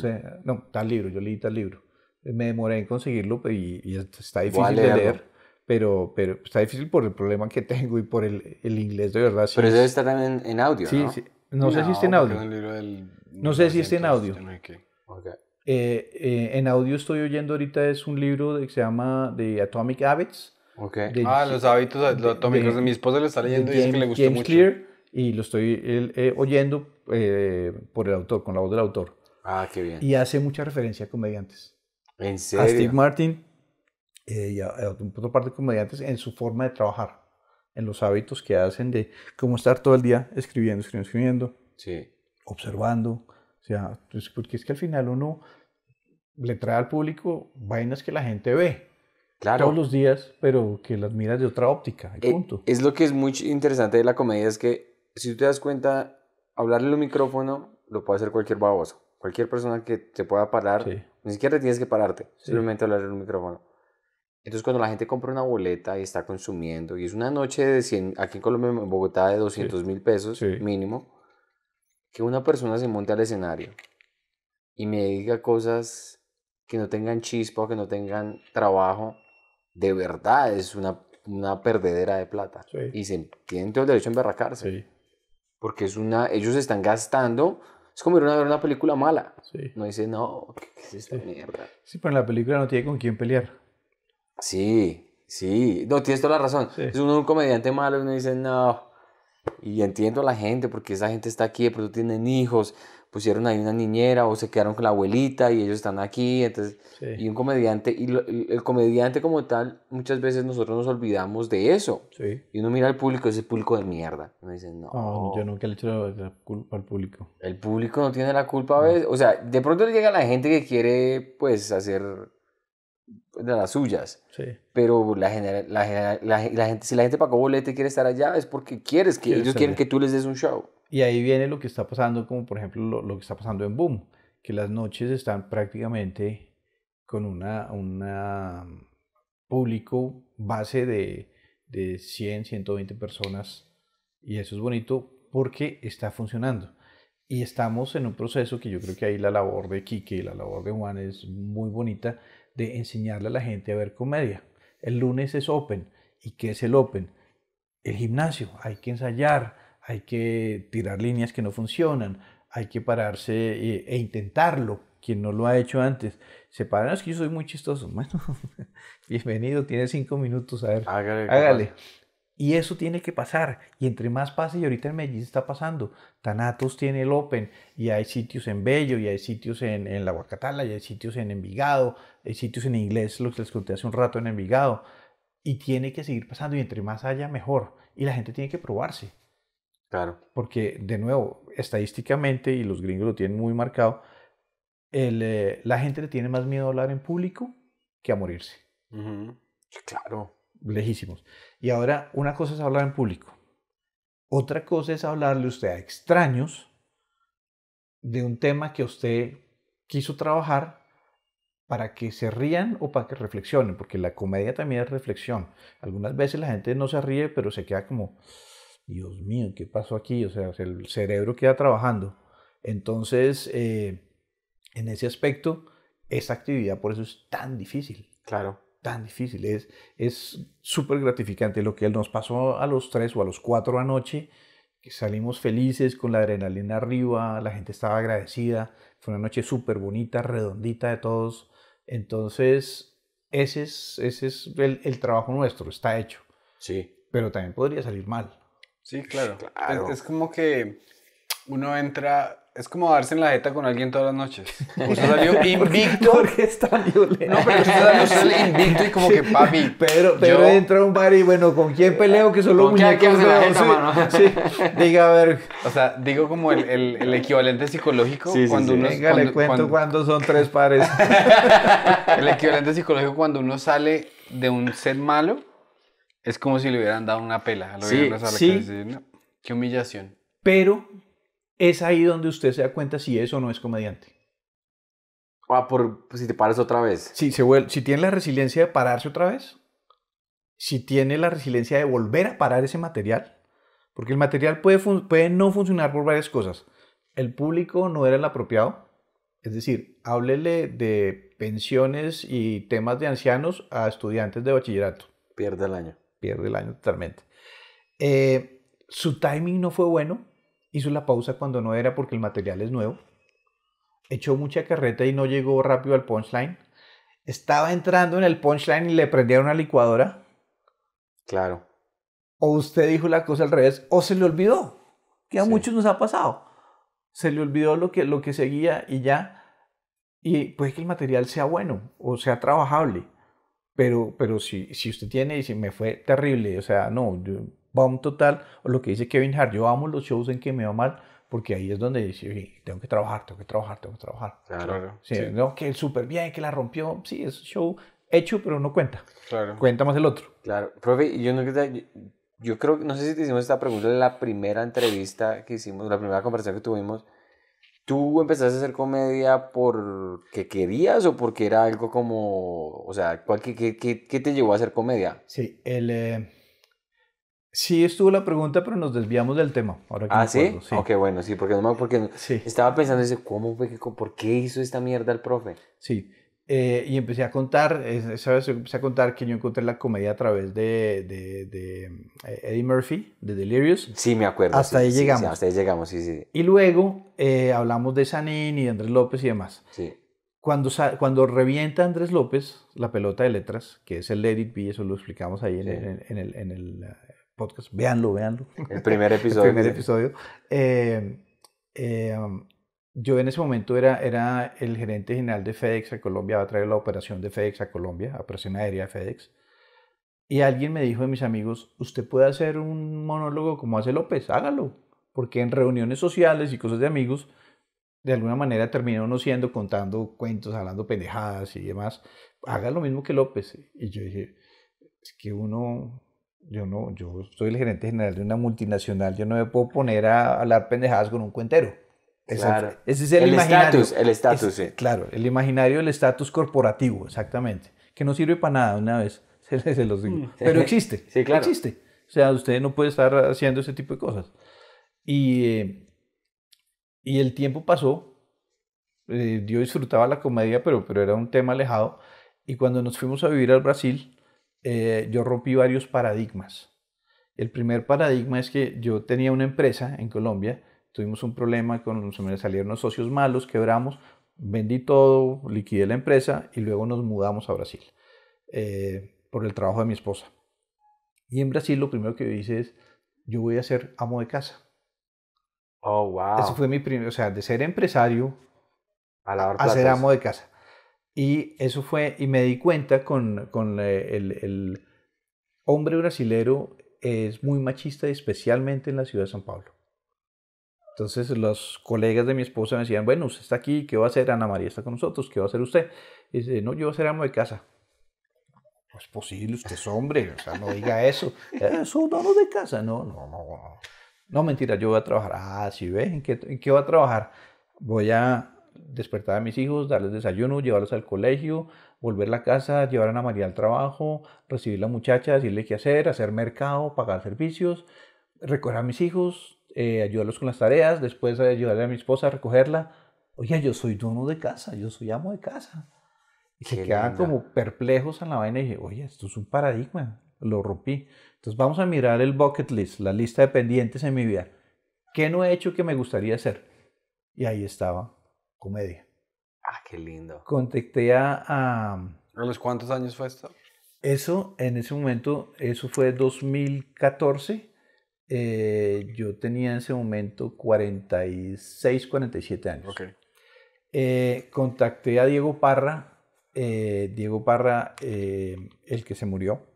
no, tal libro, yo leí tal libro. Me demoré en conseguirlo y, está difícil de leer, pero, pero está difícil por el problema que tengo y por el, el inglés de verdad. Pero eso está también en audio. ¿no? sé si está en audio. No sé si está en audio. en audio estoy oyendo ahorita es un libro que se llama The Atomic Habits ah, los hábitos atómicos. De, mi esposa le está leyendo y dice que le gustó mucho. y lo estoy eh, oyendo eh, por el autor, con la voz del autor. Ah, qué bien. Y hace mucha referencia a comediantes. ¿En serio? A Steve Martin eh, y a, otra parte de comediantes en su forma de trabajar, en los hábitos que hacen de cómo estar todo el día escribiendo, escribiendo, escribiendo, sí. observando. O sea, pues, porque es que al final uno le trae al público vainas que la gente ve Claro. Todos los días, pero que las miras de otra óptica. Eh, punto. Es lo que es muy interesante de la comedia, es que si tú te das cuenta, hablarle al un micrófono lo puede hacer cualquier baboso. Cualquier persona que te pueda parar, ni siquiera tienes que pararte, simplemente hablarle en un micrófono. Entonces, cuando la gente compra una boleta y está consumiendo, y es una noche de aquí en Colombia, en Bogotá, de 200 mil pesos mínimo, que una persona se monte al escenario y me diga cosas que no tengan chispa, que no tengan trabajo, de verdad es una, una perdedera de plata. Y se, tienen todo el derecho a emberracarse. Porque es una, ellos están gastando. Es como ir a ver una película mala. No dice, no, ¿qué, es esta mierda? Sí, pero en la película no tiene con quién pelear. Sí, sí. No, tienes toda la razón. Es un comediante malo y uno dice, no. Y entiendo a la gente porque esa gente está aquí, pero tienen hijos, pusieron ahí una niñera o se quedaron con la abuelita y ellos están aquí. Entonces, Y un comediante, y el comediante como tal, muchas veces nosotros nos olvidamos de eso. Y uno mira al público, ese público de mierda. Uno dicen no. yo nunca le he hecho la culpa al público. El público no tiene la culpa O sea, de pronto llega la gente que quiere, pues, hacer de las suyas. Pero la, la, gente, si la gente pagó boleto y quiere estar allá, es porque quieres que ellos quieren que tú les des un show. Y ahí viene lo que está pasando, como por ejemplo lo, que está pasando en Boom, que las noches están prácticamente con una, una mm, público base de, de 100, 120 personas. Y eso es bonito porque está funcionando. Y estamos en un proceso que yo creo que ahí la labor de Kike y la labor de Juan es muy bonita de enseñarle a la gente a ver comedia. El lunes es Open. ¿Y qué es el Open? El gimnasio. Hay que ensayar, hay que tirar líneas que no funcionan, hay que pararse eh, e intentarlo, quien no lo ha hecho antes. Se paran, es que yo soy muy chistoso. Bueno, bienvenido, tiene cinco minutos, a ver, hágale. Y eso tiene que pasar. Y entre más pase, y ahorita en Medellín está pasando. Tanatos tiene el Open, y hay sitios en Bello, y hay sitios en, La Guacatala, y hay sitios en Envigado, hay sitios en inglés, Lo que les conté hace un rato en Envigado. Y tiene que seguir pasando, y entre más haya, mejor. Y la gente tiene que probarse. Claro. Porque, de nuevo, estadísticamente, y los gringos lo tienen muy marcado, eh, la gente le tiene más miedo a hablar en público que a morirse. Claro. Lejísimos. Y ahora, una cosa es hablar en público. Otra cosa es hablarle usted a extraños de un tema que usted quiso trabajar para que se rían o para que reflexionen, porque la comedia también es reflexión. Algunas veces la gente no se ríe, pero se queda como, Dios mío, ¿qué pasó aquí? O sea, el cerebro queda trabajando. Entonces, eh, en ese aspecto, esa actividad por eso es tan difícil. Claro. Tan difícil. Es súper gratificante lo que él nos pasó a los tres o a los cuatro anoche, que salimos felices con la adrenalina arriba, la gente estaba agradecida. Fue una noche súper bonita, redondita de todos. Entonces, ese es, ese es el trabajo nuestro, está hecho. Sí. Pero también podría salir mal. Sí, claro. Es, como que uno entra, es como darse en la jeta con alguien todas las noches. Usted salió invicto. ¿Por qué es tan violento? No, pero usted salió invicto y como que papi. Pero, pero yo... entra a un bar y bueno, ¿con quién peleo? Que solo un muñeco. Sí, sí. Diga, a ver. O sea, digo como el, el, equivalente psicológico sí, cuando uno. Venga, le cuento cuando son tres pares. el equivalente psicológico cuando uno sale de un set malo es como si le hubieran dado una pela. Lo sí, a sí. qué humillación. Pero es ahí donde usted se da cuenta si es o no es comediante. Ah, por si te paras otra vez. Sí, si tiene la resiliencia de pararse otra vez, si tiene la resiliencia de volver a parar ese material, porque el material puede, puede no funcionar por varias cosas. El público no era el apropiado, es decir, háblele de pensiones y temas de ancianos a estudiantes de bachillerato. Pierde el año pierde el año totalmente. Eh, su timing no fue bueno, hizo la pausa cuando no era porque el material es nuevo, echó mucha carreta y no llegó rápido al punchline, estaba entrando en el punchline y le prendieron una licuadora. Claro. O usted dijo la cosa al revés, o se le olvidó, que a muchos nos ha pasado. Se le olvidó lo que, lo que seguía y ya. Y puede que el material sea bueno o sea trabajable, pero, pero si, si usted tiene, y si me fue terrible, o sea, no, yo, total, o lo que dice Kevin Hart, yo amo los shows en que me va mal, porque ahí es donde dice, tengo que trabajar, tengo que trabajar, tengo que trabajar. Claro. Sí, sí. No, que súper bien, que la rompió, sí, es show hecho, pero no cuenta. Claro. Cuenta más el otro. Claro. Profe, yo no yo creo, no sé si te hicimos esta pregunta en la primera entrevista que hicimos, la primera conversación que tuvimos, ¿Tú empezaste a hacer comedia porque querías o porque era algo como, o sea, qué, te llevó a hacer comedia? Sí, el... Eh, sí, estuvo la pregunta, pero nos desviamos del tema. Ahora que ah, ¿sí? Ok, bueno, sí, porque, no, porque estaba pensando, ¿cómo fue por qué hizo esta mierda el profe? Sí, eh, y empecé a contar, esa vez empecé a contar que yo encontré la comedia a través de, de, eh, Eddie Murphy, de Delirious. Sí, me acuerdo. Hasta ahí llegamos. hasta ahí llegamos, sí, sí. Y luego eh, hablamos de Sanín y de Andrés López y demás. Sí. Cuando, cuando revienta Andrés López la pelota de letras, que es el Let It eso lo explicamos ahí en, el, en el, podcast. Véanlo, véanlo. El primer episodio. el primer episodio. Eh, um, yo en ese momento era, era el gerente general de FedEx a Colombia, va a traer la operación de FedEx a Colombia, operación aérea de FedEx. Y alguien me dijo de mis amigos, usted puede hacer un monólogo como hace López, hágalo. Porque en reuniones sociales y cosas de amigos, de alguna manera termina uno siendo contando cuentos, hablando pendejadas y demás. Haga lo mismo que López. Y yo dije, es que uno, yo no, yo soy el gerente general de una multinacional, yo no me puedo poner a hablar pendejadas con un cuentero. Ese es el, el el estatus, Claro, el imaginario del estatus corporativo, exactamente. Que no sirve para nada una vez, se, los Pero existe. Sí, claro. Existe. O sea, usted no puede estar haciendo ese tipo de cosas. Y, eh, y el tiempo pasó. Eh, yo disfrutaba la comedia, pero, pero era un tema alejado. Y cuando nos fuimos a vivir al Brasil, eh, yo rompí varios paradigmas. El primer paradigma es que yo tenía una empresa en Colombia tuvimos un problema, con, se me salieron los socios malos, quebramos, vendí todo, liquidé la empresa y luego nos mudamos a Brasil eh, por el trabajo de mi esposa. Y en Brasil lo primero que hice es, yo voy a ser amo de casa. Oh, wow. Eso fue mi primer, o sea, de ser empresario a, lavar a ser amo de casa. Y eso fue, y me di cuenta con, eh, el, el hombre brasilero es muy machista, especialmente en la ciudad de San Pablo. Entonces los colegas de mi esposa me decían, bueno, usted está aquí, ¿qué va a hacer? Ana María está con nosotros, ¿qué va a hacer usted? Y dice, no, yo voy a ser amo de casa. No es posible, usted es hombre, o sea, no diga eso. Eso, eh, no, de casa, no, no, no. No, mentira, yo voy a trabajar. Ah, sí, ve, ¿en qué, ¿en voy a trabajar? Voy a despertar a mis hijos, darles desayuno, llevarlos al colegio, volver a la casa, llevar a Ana María al trabajo, recibir a la muchacha, decirle qué hacer, hacer mercado, pagar servicios, recoger a mis hijos, eh, ayudarlos con las tareas, después ayudarle a mi esposa a recogerla. Oye, yo soy dueño de casa, yo soy amo de casa. Y se quedaban como perplejos en la vaina y dije, oye, esto es un paradigma, lo rompí. Entonces vamos a mirar el bucket list, la lista de pendientes en mi vida. ¿Qué no he hecho que me gustaría hacer? Y ahí estaba, comedia. Ah, qué lindo. Contacté a... ¿A, los cuántos años fue esto? Eso, en ese momento, eso fue 2014. Eh, yo tenía en ese momento 46, 47 años. Eh, contacté a Diego Parra, eh, Diego Parra, el que se murió,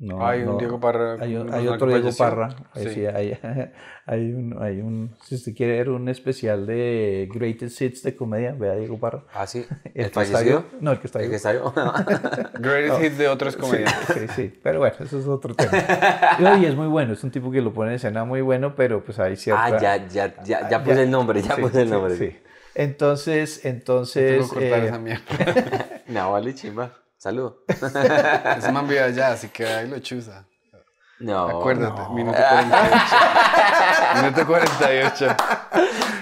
no, hay un Diego Parra. Hay, otro Diego Parra. hay, un, hay, un, si usted quiere ver un especial de Greatest Hits de comedia, vea Diego Parra. Ah, sí. ¿El, que fallecido? no, el que está ¿El que Greatest Hits de otras comedias Sí, sí, pero bueno, eso es otro tema. Y es muy bueno, es un tipo que lo pone en escena muy bueno, pero pues hay cierta... Ah, ya, ya, ya, ya ah, puse el nombre, ya puse el nombre. Sí, Entonces, entonces... Tengo que eh, esa mierda. no, vale chimba. Saludos. me han vive allá, así que ahí lo chusa. No. Acuérdate, minuto 48. minuto 48.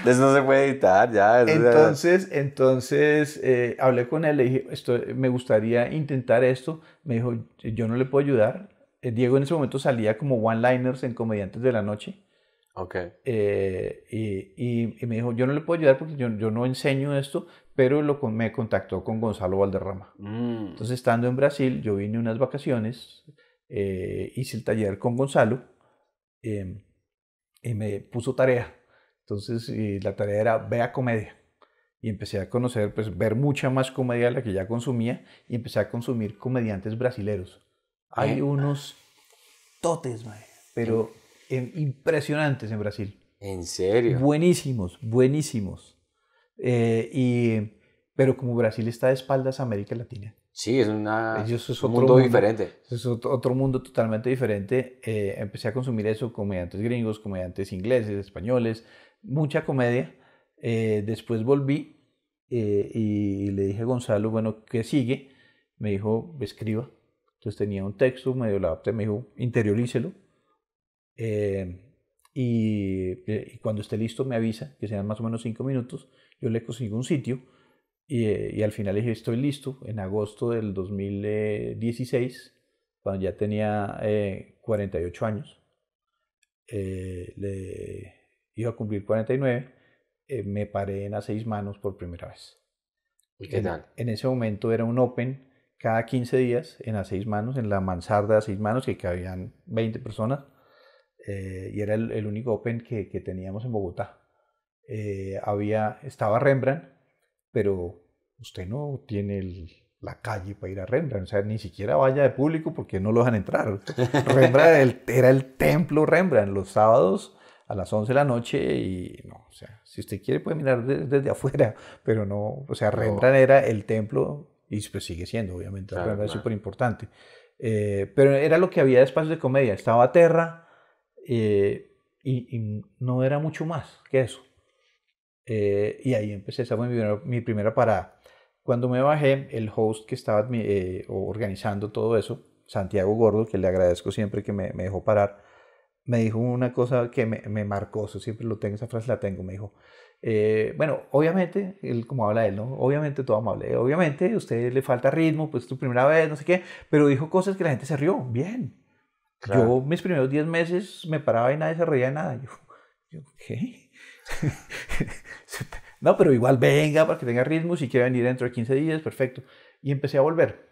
Eso no se puede editar, ya. Entonces, entonces eh, hablé con él, le dije, esto, me gustaría intentar esto. Me dijo, yo no le puedo ayudar. Eh, Diego en ese momento salía como one-liners en Comediantes de la Noche. Ok. Eh, y, y, me dijo, yo no le puedo ayudar porque yo no enseño esto, pero lo, me contactó con Gonzalo Valderrama. Mm. Entonces, estando en Brasil, yo vine unas vacaciones, eh, hice el taller con Gonzalo em, y me puso tarea. Entonces, la tarea era vea comedia. Y empecé a conocer, pues, ver mucha más comedia de la que ya consumía y empecé a consumir comediantes brasileños. Hay unos totes, pero impresionantes en Brasil. ¿En serio? Buenísimos, buenísimos. Eh, y, pero como Brasil está de espaldas a América Latina. Sí, es, una, es un mundo, diferente. Es otro mundo totalmente diferente. Eh, empecé a consumir eso, comediantes gringos, comediantes ingleses, españoles, mucha comedia. Eh, después volví y le dije a Gonzalo, bueno, ¿qué sigue? Me dijo, escriba. Entonces tenía un texto, me dio la adapté, me dijo, interiorícelo. Y, y, cuando esté listo me avisa, que sean más o menos cinco minutos yo le consigo un sitio y, al final dije, estoy listo. En agosto del 2016, cuando ya tenía 48 eh, años, eh, le iba a cumplir 49, eh, me paré en a seis manos por primera vez. qué en, tal? En ese momento era un open cada 15 días en a seis manos, en la mansarda a seis manos, que cabían 20 personas, y era el, único open que, teníamos en Bogotá. Eh, había, estaba Rembrandt, pero usted no tiene la calle para ir a Rembrandt, o sea, ni siquiera vaya de público porque no lo dejan entrar. Rembrandt era el templo Rembrandt, los sábados a las 11 de la noche y no, o sea, si usted quiere puede mirar desde, afuera, pero no, o sea, Rembrandt era el templo y pues sigue siendo, obviamente, Rembrandt es súper importante. Eh, pero era lo que había de espacios de comedia, estaba Terra eh, y, no era mucho más que eso. Eh, y ahí empecé, esa fue mi, primera parada. Cuando me bajé, el host que estaba eh, organizando todo eso, Santiago Gordo, que le agradezco siempre que me, dejó parar, me dijo una cosa que me, marcó, eso siempre lo tengo, esa frase la tengo, me dijo, eh, bueno, obviamente, él como habla él, ¿no? Obviamente todo amable, obviamente a usted le falta ritmo, pues tu primera vez, no sé qué, pero dijo cosas que la gente se rió, bien. Yo mis primeros 10 meses me paraba y nadie se reía de nada. Yo, yo ¿qué? no, pero igual venga para que tenga ritmo, si quiere venir dentro de 15 días, perfecto. Y empecé a volver,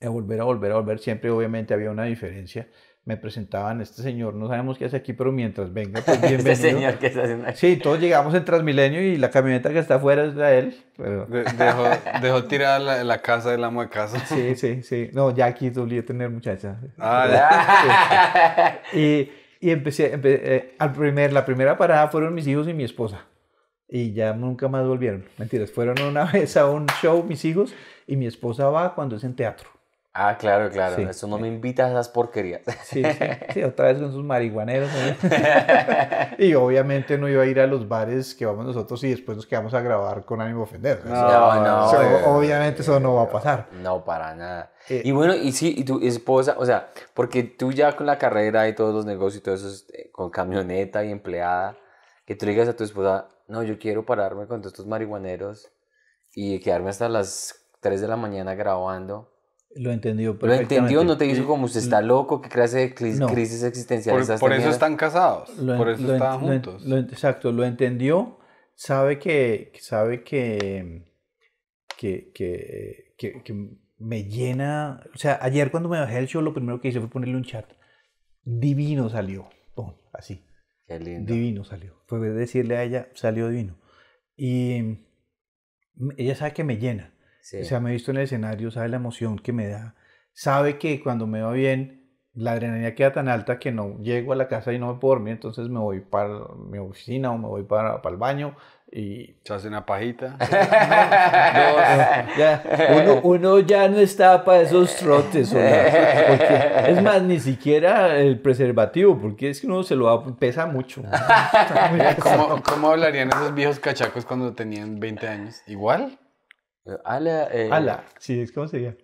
a volver, a volver, a volver. Siempre obviamente había una diferencia. Me presentaban, este señor, no sabemos qué hace aquí, pero mientras venga, pues este bienvenido. este Sí, todos llegamos en Transmilenio y la camioneta que está afuera es de él. dejó, dejó tirada la, casa del amo de casa. Sí, sí, sí. No, ya aquí solía tener muchacha. Ah, Y y empecé, eh, al primer, la primera parada fueron mis hijos y mi esposa. Y ya nunca más volvieron. Mentiras, fueron una vez a un show mis hijos y mi esposa va cuando es en teatro. Ah, claro, claro. Eso no me invita a esas porquerías. Sí, sí, otra vez con sus marihuaneros. ¿eh? y obviamente no iba a ir a los bares que vamos nosotros y después nos quedamos a grabar con ánimo ofender. No, no. obviamente eso no va a pasar. No, para nada. Eh, y bueno, y sí, y tu esposa, o sea, porque tú ya con la carrera y todos los negocios y todo eso, este, con camioneta y empleada, que tú le digas a tu esposa, no, yo quiero pararme con todos estos marihuaneros y quedarme hasta las 3 de la mañana grabando lo entendió perfectamente. Lo entendió, no te hizo como usted está loco, qué clase de crisis, existencial existenciales Por, por eso están casados, por eso están juntos. exacto, lo entendió, sabe que, sabe que, que, me llena. O sea, ayer cuando me bajé del show, lo primero que hice fue ponerle un chat. Divino salió. así. Qué lindo. Divino salió. Fue decirle a ella, salió divino. Y mm, ella sabe que me llena se O sea, me he visto en el escenario, sabe la emoción que me da. Sabe que cuando me va bien, la adrenalina queda tan alta que no llego a la casa y no me puedo dormir, entonces me voy para mi oficina o me voy para, para el baño y... Se hace una pajita. Uno, ya no está para esos trotes. es más, ni siquiera el preservativo, porque es que uno se lo pesa mucho. ¿Cómo, ¿Cómo hablarían esos viejos cachacos cuando tenían 20 años? ¿Igual? Eh, Ala. Eh, Ala, sí, ¿cómo sería?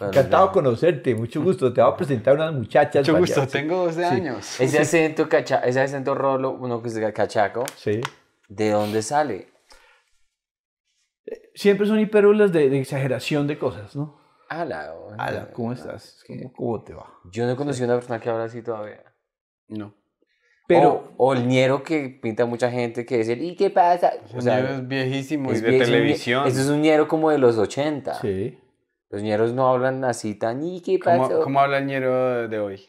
Encantado de conocerte, mucho gusto. Te voy a presentar unas muchachas. Mucho gusto, tengo 12 años. Ese acento, cacha, ese acento rolo, uno que es cachaco, sí. ¿de dónde sale? Eh, siempre son hiperulas de, de, exageración de cosas, ¿no? Ala, Ala ¿cómo estás? ¿Cómo, te va? Yo no conocí a una persona que habla así todavía. No. Pero, o, el ñero que pinta mucha gente que dice, ¿y qué pasa? O es viejísimo y de televisión. Eso es un ñero como de los 80. Sí. Los ñeros no hablan así tan, ¿y qué pasa? ¿Cómo, habla el ñero de hoy?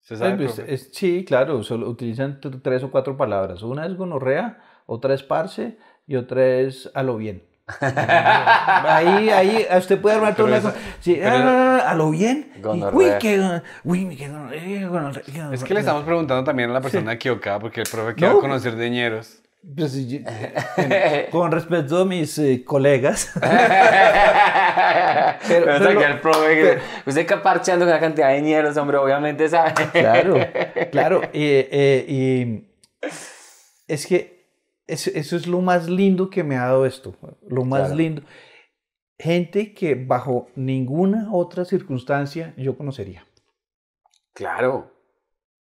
¿Se sabe, pues, es, sí, claro, solo utilizan tres o cuatro palabras. Una es gonorrea, otra es parse y otra es a lo bien. ahí, ahí, usted puede armar todo una sí, ah, ah, ah, a lo bien. Uy, qué, uy, eh, Es que le estamos preguntando también a la persona equivocada, porque el profe quiere pues, conocer de Ñeros pues, con respeto a mis eh, colegas. pero, el profe, usted está parcheando con la cantidad de ñeros, hombre, obviamente sabe. claro, claro. Y, eh, y es que eso es lo más lindo que me ha dado esto, lo más lindo. Gente que bajo ninguna otra circunstancia yo conocería. Claro.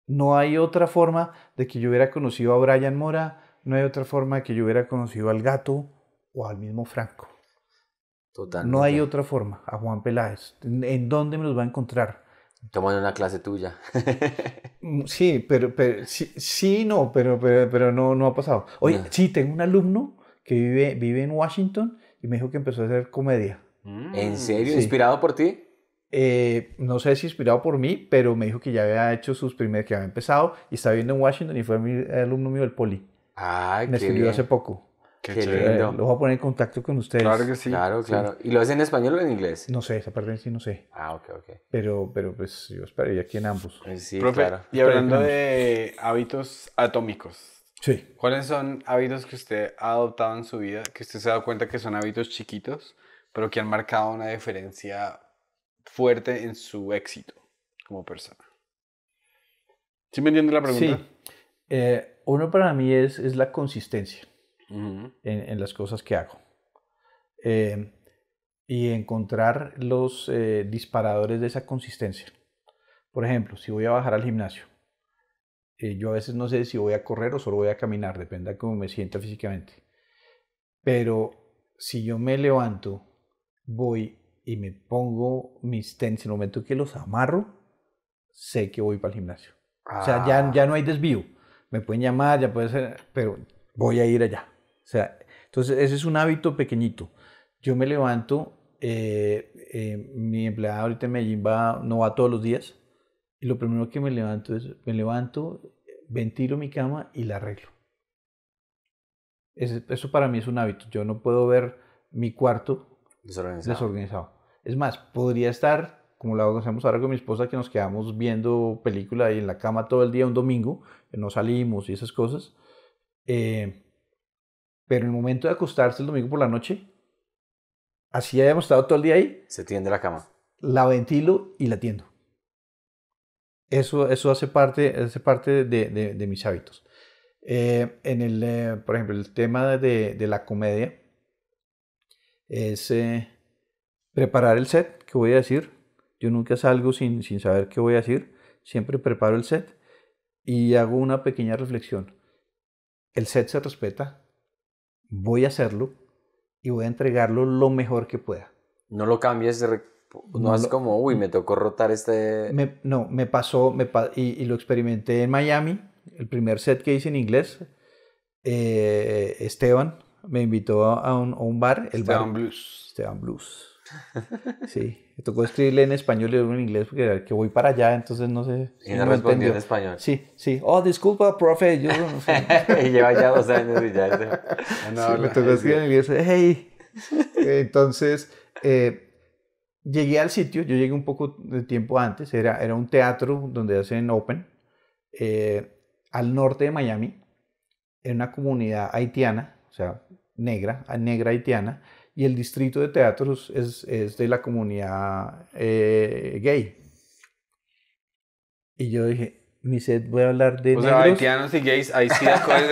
No hay otra forma de que yo hubiera conocido a Brian Mora, no hay otra forma de que yo hubiera conocido al gato o al mismo Franco. Totalmente. No hay otra forma a Juan Peláez. ¿En dónde me los va a encontrar? Tomando una clase tuya. Mm, sí, pero, sí, no, pero, pero, no, no ha pasado. Oye, sí, tengo un alumno que vive, vive en Washington y me dijo que empezó a hacer comedia. Mm. ¿En serio? ¿Inspirado por ti? Eh, no sé si inspirado por mí, pero me dijo que ya había hecho sus primeros, que había empezado y está viviendo en Washington y fue mi alumno mío del poli. me escribió hace poco. Lo voy a poner en contacto con ustedes. Claro que sí. Claro, ¿Y lo hacen en español o en inglés? No sé, esa parte sí no sé. Ah, ok, ok. Pero, pero pues yo y aquí en ambos. Pues sí, claro. Y hablando de hábitos atómicos. Sí. ¿Cuáles son hábitos que usted ha adoptado en su vida, que usted se ha dado cuenta que son hábitos chiquitos, pero que han marcado una diferencia fuerte en su éxito como persona? ¿Sí me entiende la pregunta? Sí. Eh, uno para mí es, es la consistencia en, las cosas que hago. Eh, y encontrar los eh, disparadores de esa consistencia. Por ejemplo, si voy a bajar al gimnasio, eh, yo a veces no sé si voy a correr o solo voy a caminar, depende de cómo me sienta físicamente. Pero si yo me levanto, voy y me pongo mis tenis en el momento que los amarro, sé que voy para el gimnasio. O sea, ya, ah. ya no hay desvío. Me pueden llamar, ya puede ser, pero voy a ir allá. O sea, entonces ese es un hábito pequeñito. Yo me levanto, eh, eh, mi empleada ahorita en Medellín no va todos los días, y lo primero que me levanto es, me levanto, ventilo mi cama y la arreglo. eso para mí es un hábito. Yo no puedo ver mi cuarto desorganizado. Es más, podría estar, como lo hacemos ahora con mi esposa, que nos quedamos viendo película y en la cama todo el día un domingo, que no salimos y esas cosas. Eh, pero en el momento de acostarse el domingo por la noche, así hayamos estado todo el día ahí. Se tiende la cama. La ventilo y la tiendo. Eso, eso hace parte, parte de, mis hábitos. Eh, en el, eh, por ejemplo, el tema de, la comedia es eh, preparar el set que voy a decir. Yo nunca salgo sin, sin saber qué voy a decir. Siempre preparo el set y hago una pequeña reflexión. El set se respeta, voy a hacerlo y voy a entregarlo lo mejor que pueda. No lo cambies, no, es como, uy, me tocó rotar este... no, me pasó me, y, lo experimenté en Miami, el primer set que hice en inglés. Eh, Esteban me invitó a un, bar, el Esteban Blues. Esteban Blues. Sí, me tocó escribirle en español y en inglés porque que voy para allá, entonces no sé. Y no, respondió en español. Sí, sí. Oh, disculpa, profe, yo no sé. y lleva ya dos años y ya. Ah, sí, me tocó escribir en inglés. Hey. Entonces, eh, llegué al sitio, yo llegué un poco de tiempo antes, era, era un teatro donde hacen open, eh, al norte de Miami, en una comunidad haitiana, o sea, negra, negra haitiana y el distrito de teatros es, es de la comunidad eh, gay. Y yo dije, mi set voy a hablar de. O negros. sea, haitianos y gays, ahí sí,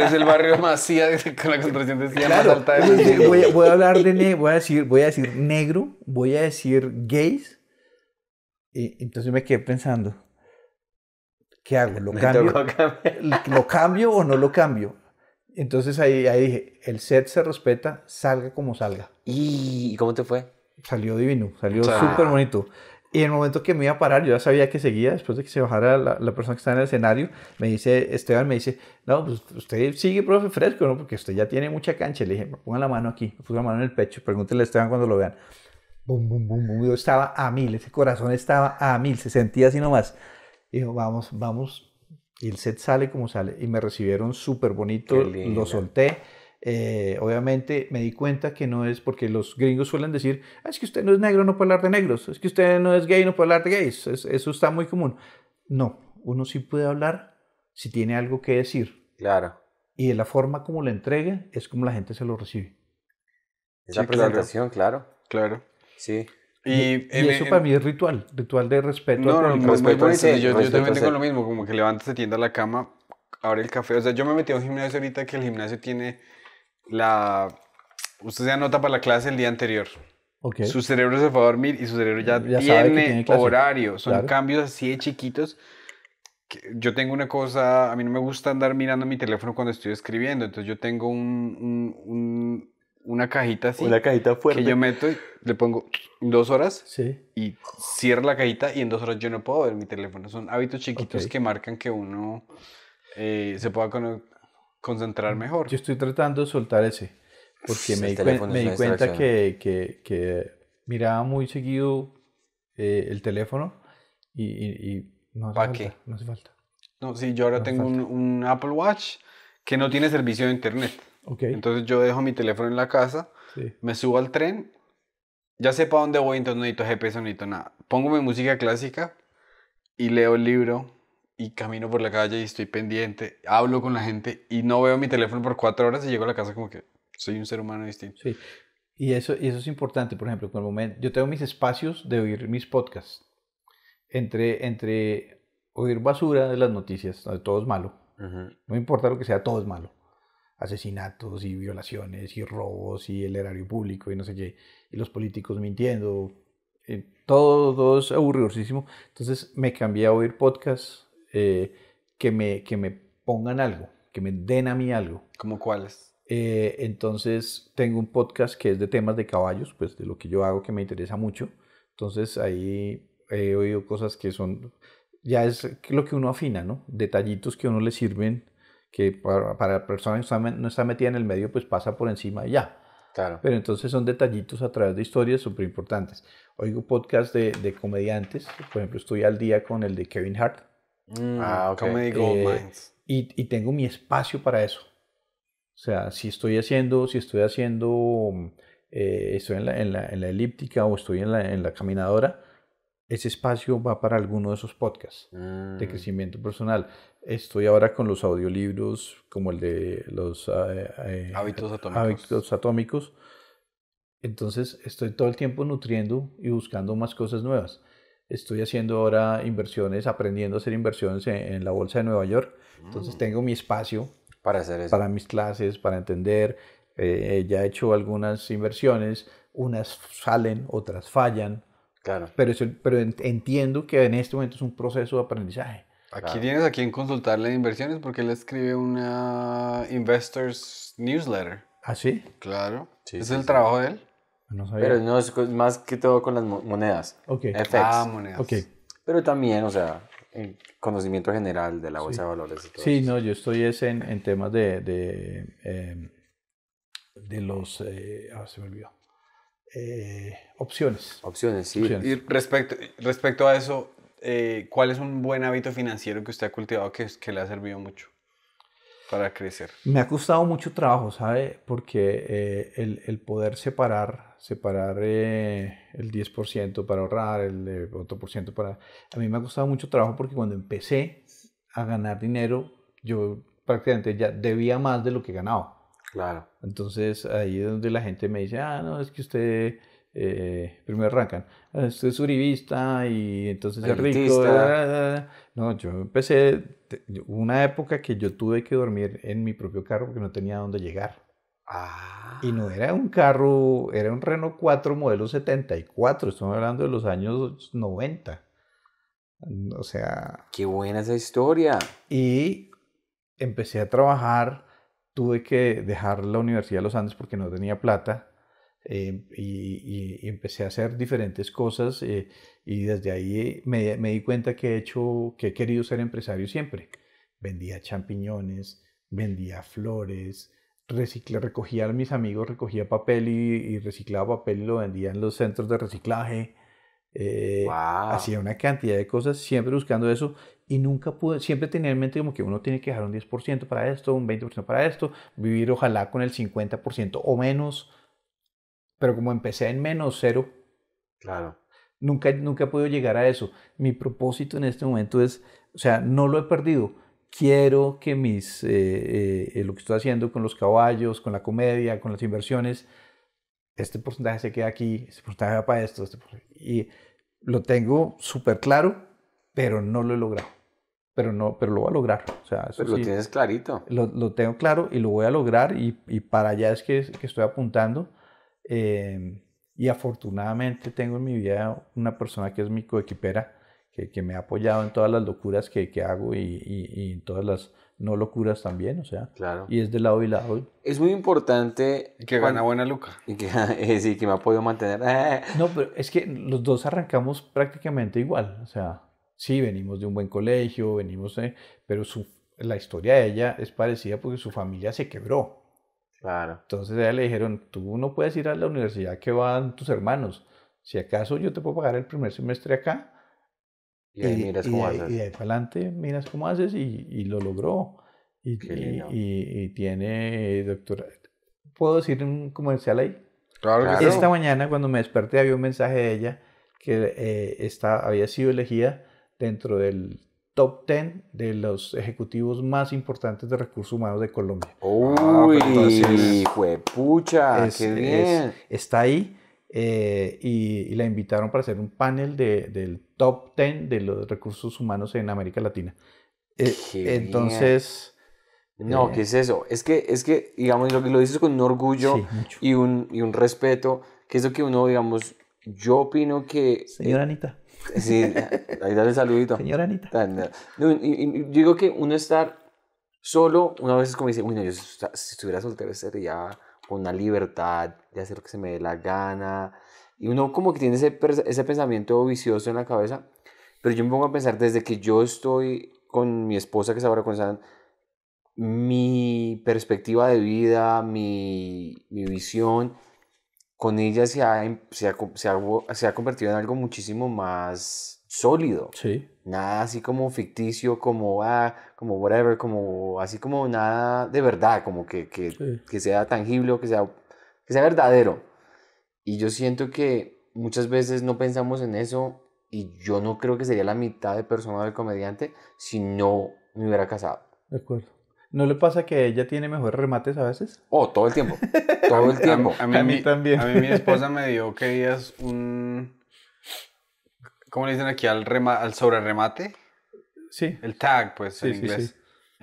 es el barrio más así, con la concentración de CIA claro, más alta de voy, voy, a hablar de negro, voy a decir, voy a decir negro, voy a decir gays. Y entonces me quedé pensando, ¿qué hago? ¿Lo cambio, ¿Lo cambio o no lo cambio? Entonces ahí, ahí dije, el set se respeta, salga como salga. ¿Y cómo te fue? Salió divino, salió súper bonito. Y en el momento que me iba a parar, yo ya sabía que seguía, después de que se bajara la, persona que estaba en el escenario, me dice, Esteban me dice, no, pues usted sigue, profe, fresco, ¿no? Porque usted ya tiene mucha cancha. Le dije, ponga la mano aquí, me la mano en el pecho, pregúntele a Esteban cuando lo vean. Bum, bum, bum, Yo estaba a mil, ese corazón estaba a mil, se sentía así nomás. dijo, vamos, vamos, y el set sale como sale. Y me recibieron súper bonito, lo solté. Eh, obviamente me di cuenta que no es porque los gringos suelen decir, ah, es que usted no es negro, no puede hablar de negros, es que usted no es gay, no puede hablar de gays, eso está muy común. No, uno sí puede hablar si tiene algo que decir. Claro. Y de la forma como lo entregue es como la gente se lo recibe. Esa presentación, Claro. claro. Sí. Y, eso para mí es ritual, ritual de respeto. No, no, yo, también tengo lo mismo, como que levantas, te tiendas la cama, abre el café. O sea, yo me metí a un gimnasio ahorita que el gimnasio tiene la... Usted se anota para la clase el día anterior. Okay. Su cerebro se fue a dormir y su cerebro ya, tiene, horario. Son cambios así de chiquitos. Yo tengo una cosa, a mí no me gusta andar mirando mi teléfono cuando estoy escribiendo, entonces yo tengo un, un una cajita así. Una cajita fuerte. Que yo meto y le pongo dos horas y cierro la cajita y en dos horas yo no puedo ver mi teléfono. Son hábitos chiquitos que marcan que uno eh, se pueda concentrar mm, mejor. Yo estoy tratando de soltar ese, porque me, di, cuenta que, que, miraba muy seguido eh, el teléfono y, no ¿Para qué? No hace falta. No, sí, yo ahora tengo un Apple Watch que no tiene servicio de internet. Entonces yo dejo mi teléfono en la casa, me subo al tren, ya sé para dónde voy, entonces no necesito GPS, no necesito nada. Pongo mi música clásica y leo el libro y camino por la calle y estoy pendiente, hablo con la gente y no veo mi teléfono por cuatro horas y llego a la casa como que soy un ser humano distinto. Sí. Y eso, y eso es importante, por ejemplo, con el momento, yo tengo mis espacios de oír mis podcasts. Entre, entre oír basura de las noticias, todo es malo. No importa lo que sea, todo es malo asesinatos y violaciones y robos y el erario público y no sé qué, y los políticos mintiendo, eh, todo, es aburridosísimo. Entonces me cambié a oír podcasts eh, que, me, que me pongan algo, que me den a mí algo. ¿Como cuáles? Eh, entonces tengo un podcast que es de temas de caballos, pues de lo que yo hago que me interesa mucho. Entonces ahí he oído cosas que son, ya es lo que uno afina, ¿no? Detallitos que a uno le sirven que para, la persona que no está metida en el medio, pues pasa por encima y ya. Claro. Pero entonces son detallitos a través de historias súper importantes. Oigo podcast de, de, comediantes, por ejemplo, estoy al día con el de Kevin Hart. Mm, ah, okay. Eh, y, y, tengo mi espacio para eso. O sea, si estoy haciendo, si estoy haciendo, eh, estoy en la, en, la, en la, elíptica o estoy en la, en la caminadora, ese espacio va para alguno de esos podcasts de mm. crecimiento personal. Estoy ahora con los audiolibros, como el de los eh, eh, hábitos, atómicos. Entonces, estoy todo el tiempo nutriendo y buscando más cosas nuevas. Estoy haciendo ahora inversiones, aprendiendo a hacer inversiones e-, en, la bolsa de Nueva York. Entonces, mm. tengo mi espacio para, hacer eso. para mis clases, para entender. Eh, ya he hecho algunas inversiones, unas salen, otras fallan Claro. Pero, pero entiendo que en este momento es un proceso de aprendizaje. Aquí tienes a quien consultarle inversiones porque él escribe una Investors Newsletter. ¿Ah, sí? Claro. es el trabajo de él. No sabía. Pero no, es más que todo con las monedas. Ok. Ah, monedas. Ok. Pero también, o sea, el conocimiento general de la bolsa de valores. Y todo sí, no, yo estoy es en, temas de... de eh, de los... Eh, ah, se me olvidó. Eh, opciones. Opciones, sí. Y respecto, respecto a eso, eh, ¿cuál es un buen hábito financiero que usted ha cultivado que, que le ha servido mucho para crecer? Me ha costado mucho trabajo, ¿sabe? Porque eh, el, el, poder separar, separar el 10% para ahorrar, el otro por ciento para... A mí me ha costado mucho trabajo porque cuando empecé a ganar dinero, yo prácticamente ya debía más de lo que ganaba. Claro. Entonces ahí es donde la gente me dice, ah, no, es que usted, eh, primero arrancan, ah, usted es uribista y entonces es rico. No, yo empecé, una época que yo tuve que dormir en mi propio carro porque no tenía dónde llegar. Ah. Y no ah. era un carro, era un Renault 4 modelo 74, estamos hablando de los años 90. O sea... Qué buena esa historia. Y empecé a trabajar tuve que dejar la Universidad de los Andes porque no tenía plata eh, y, empecé a hacer diferentes cosas eh, y desde ahí me, di cuenta que he hecho, que he querido ser empresario siempre. Vendía champiñones, vendía flores, recogía a mis amigos, recogía papel y, y reciclaba papel y lo vendía en los centros de reciclaje. Eh, hacía una cantidad de cosas, siempre buscando eso y nunca pude, siempre tenía en mente como que uno tiene que dejar un 10% para esto, un 20% para esto, vivir ojalá con el 50% o menos, pero como empecé en menos cero, claro. Nunca, nunca he podido llegar a eso. Mi propósito en este momento es, o sea, no lo he perdido. Quiero que mis, eh, eh, lo que estoy haciendo con los caballos, con la comedia, con las inversiones, este porcentaje se queda aquí, este porcentaje va para esto, este y lo tengo súper claro, pero no lo he logrado. Pero, no, pero lo voy a lograr. O sea, pero lo tienes clarito. Lo, tengo claro y lo voy a lograr y, para allá es que, estoy apuntando. Em, y afortunadamente tengo en mi vida una persona que es mi coequipera, que, que me ha apoyado en todas las locuras que, hago y, y en todas las no lo curas también, o sea. Claro. Y es de lado y lado. Es muy importante. Que gana buena luca. Y que, eh, sí, que me ha podido mantener. no, pero es que los dos arrancamos prácticamente igual, o sea, sí, venimos de un buen colegio, venimos, eh, pero la historia de ella es parecida porque su familia se quebró. Claro. Entonces a ella le dijeron, tú no puedes ir a la universidad que van tus hermanos. Si acaso yo te puedo pagar el primer semestre acá, y ahí eh, cómo haces. Y de ahí para adelante miras cómo haces y, y lo logró. Y, y, tiene doctora. ¿Puedo decir un comercial ahí? Claro, claro. Esta mañana cuando me desperté había un mensaje de ella que eh, está, había sido elegida dentro del top 10 de los ejecutivos más importantes de recursos humanos de Colombia. ¡Uy! fue ah, pucha. ¡Qué bien! está ahí eh, y, y, la invitaron para hacer un panel de, del top 10 de los recursos humanos en América Latina. Eh, entonces... No, eh, ¿qué es eso? Es que, es que digamos, lo, lo dices con un orgullo y, un, y un respeto, que es lo que uno, digamos, yo opino que... Señora eh, Anita. Sí, ahí dale saludito. Señora Anita. y, yo digo que uno estar solo, una vez es como dice, bueno, yo si estuviera soltero sería una libertad de hacer lo que se me dé la gana, y uno como que tiene ese, ese pensamiento vicioso en la cabeza, pero yo me pongo a pensar, desde que yo estoy con mi esposa que se ahora con San, mi perspectiva de vida, mi, mi visión, con ella se ha, em, se, ha, se, ha, convertido en algo muchísimo más sólido. Sí. Nada así como ficticio, como, ah, como whatever, como así como nada de verdad, como que, que, que sea tangible, que sea, que sea verdadero. Y yo siento que muchas veces no pensamos en eso y yo no creo que sería la mitad de persona del comediante si no me hubiera casado. De acuerdo. ¿No le pasa que ella tiene mejores remates a veces? Oh, todo el tiempo. todo el tiempo. A, mí, también. A mí mi esposa me dio que es un... ¿Cómo le dicen aquí? Al, rema, al sobreremate. Sí. El tag, pues, en inglés. Sí.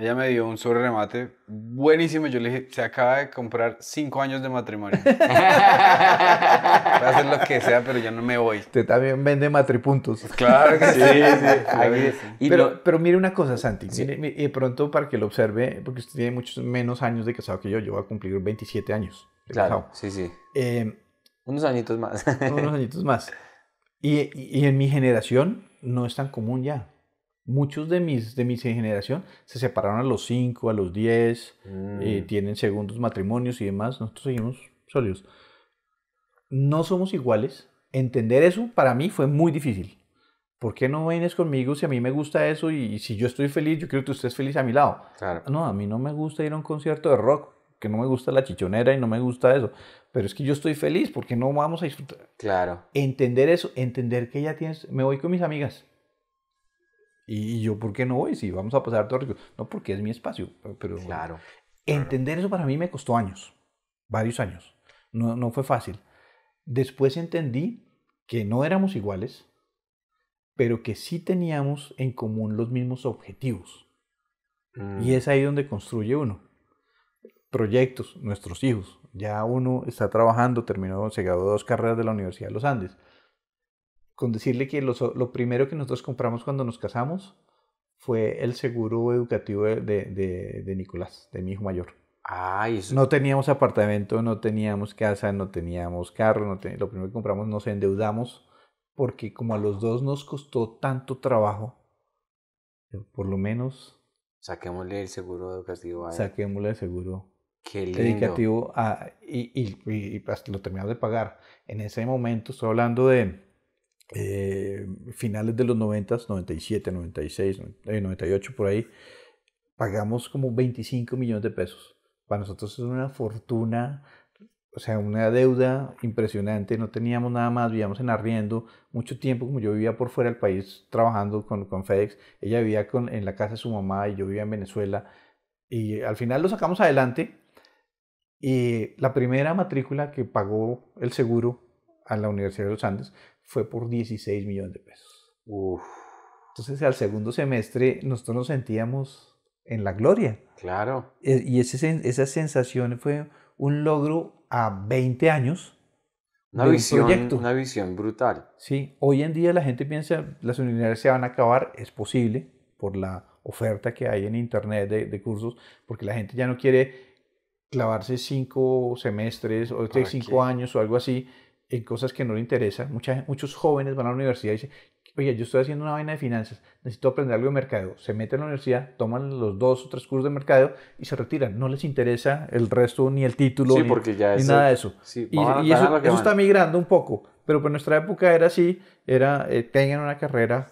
Ella me dio un sobre remate buenísimo. Yo le dije, se acaba de comprar cinco años de matrimonio. Voy a hacer lo que sea, pero yo no me voy. Usted también vende matripuntos. Claro que sí. Pero, pero, mire una cosa, Santi. Mire, pronto para que lo observe, porque usted tiene muchos menos años de casado que yo. Yo voy a cumplir 27 años. claro, sí, sí. Eh, unos añitos más. unos añitos más. y en mi generación no es tan común ya muchos de mis de mi generación se separaron a los 5, a los 10, eh, mm. tienen segundos matrimonios y demás. Nosotros seguimos sólidos. No somos iguales. Entender eso para mí fue muy difícil. ¿Por qué no vienes conmigo si a mí me gusta eso y, si yo estoy feliz, yo quiero que usted esté feliz a mi lado? Claro. No, a mí no me gusta ir a un concierto de rock, que no me gusta la chichonera y no me gusta eso. Pero es que yo estoy feliz, porque no vamos a disfrutar? Claro. Entender eso, entender que ya tienes, me voy con mis amigas y, yo, ¿por qué no voy? Si vamos a pasar todo rico. No, porque es mi espacio. Eh, pero, claro. Entender eso para mí me costó años, varios años. No, no fue fácil. Después entendí que no éramos iguales, pero que sí teníamos en común los mismos objetivos. Y mm. es ahí donde construye uno. Proyectos, nuestros hijos. Ya uno está trabajando, terminó, se graduó dos carreras de la Universidad de los Andes con decirle que lo primero que nosotros compramos cuando nos casamos fue el seguro educativo de, de, Nicolás, de mi hijo mayor. Ay, eso... No teníamos apartamento, no teníamos casa, no teníamos carro, no lo primero que compramos nos endeudamos porque como a los dos nos costó tanto trabajo, eh, por lo menos... Saquémosle el seguro educativo a él. Saquémosle el seguro educativo y, y, y lo terminamos de pagar. En ese momento, estoy hablando de eh, finales de los 90, 97, 96, 98 por ahí, pagamos como 25 millones de pesos. Para nosotros es una fortuna, o sea, una deuda impresionante, no teníamos nada más, vivíamos en arriendo mucho tiempo, como yo vivía por fuera del país trabajando con, con FedEx, ella vivía con, en la casa de su mamá y yo vivía en Venezuela, y al final lo sacamos adelante. Y la primera matrícula que pagó el seguro a la Universidad de los Andes fue por 16 millones de pesos. Uf. Entonces al segundo semestre nosotros nos sentíamos en la gloria. Claro. E, y ese, esa sensación fue un logro a 20 años. Una visión, proyecto. una visión brutal. Sí, hoy en día la gente piensa las universidades se van a acabar, es posible por la oferta que hay en internet de, cursos, porque la gente ya no quiere clavarse cinco semestres o cinco años o algo así en cosas que no le interesan. muchos jóvenes van a la universidad y dicen, oye, yo estoy haciendo una vaina de finanzas, necesito aprender algo de mercado Se meten a la universidad, toman los dos o tres cursos de mercado y se retiran. No les interesa el resto, ni el título, ni, nada de eso. y, eso, está migrando un poco. Pero en pues, nuestra época era así, era, eh, tengan una carrera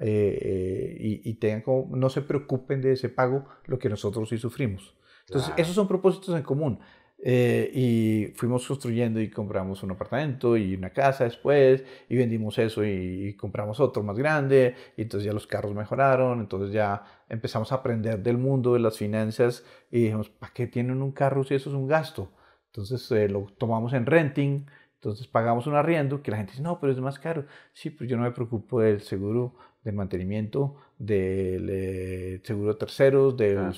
eh, eh, y, tengan no se preocupen de ese pago, lo que nosotros sí sufrimos. Entonces, esos son propósitos en común. Eh, y fuimos construyendo y compramos un apartamento y una casa después y vendimos eso y, compramos otro más grande y entonces ya los carros mejoraron, entonces ya empezamos a aprender del mundo de las finanzas y dijimos, ¿para qué tienen un carro si eso es un gasto? Entonces eh, lo tomamos en renting, entonces pagamos un arriendo que la gente dice, no, pero es más caro. Sí, pero pues yo no me preocupo del seguro del mantenimiento, del eh, seguro terceros, de ah.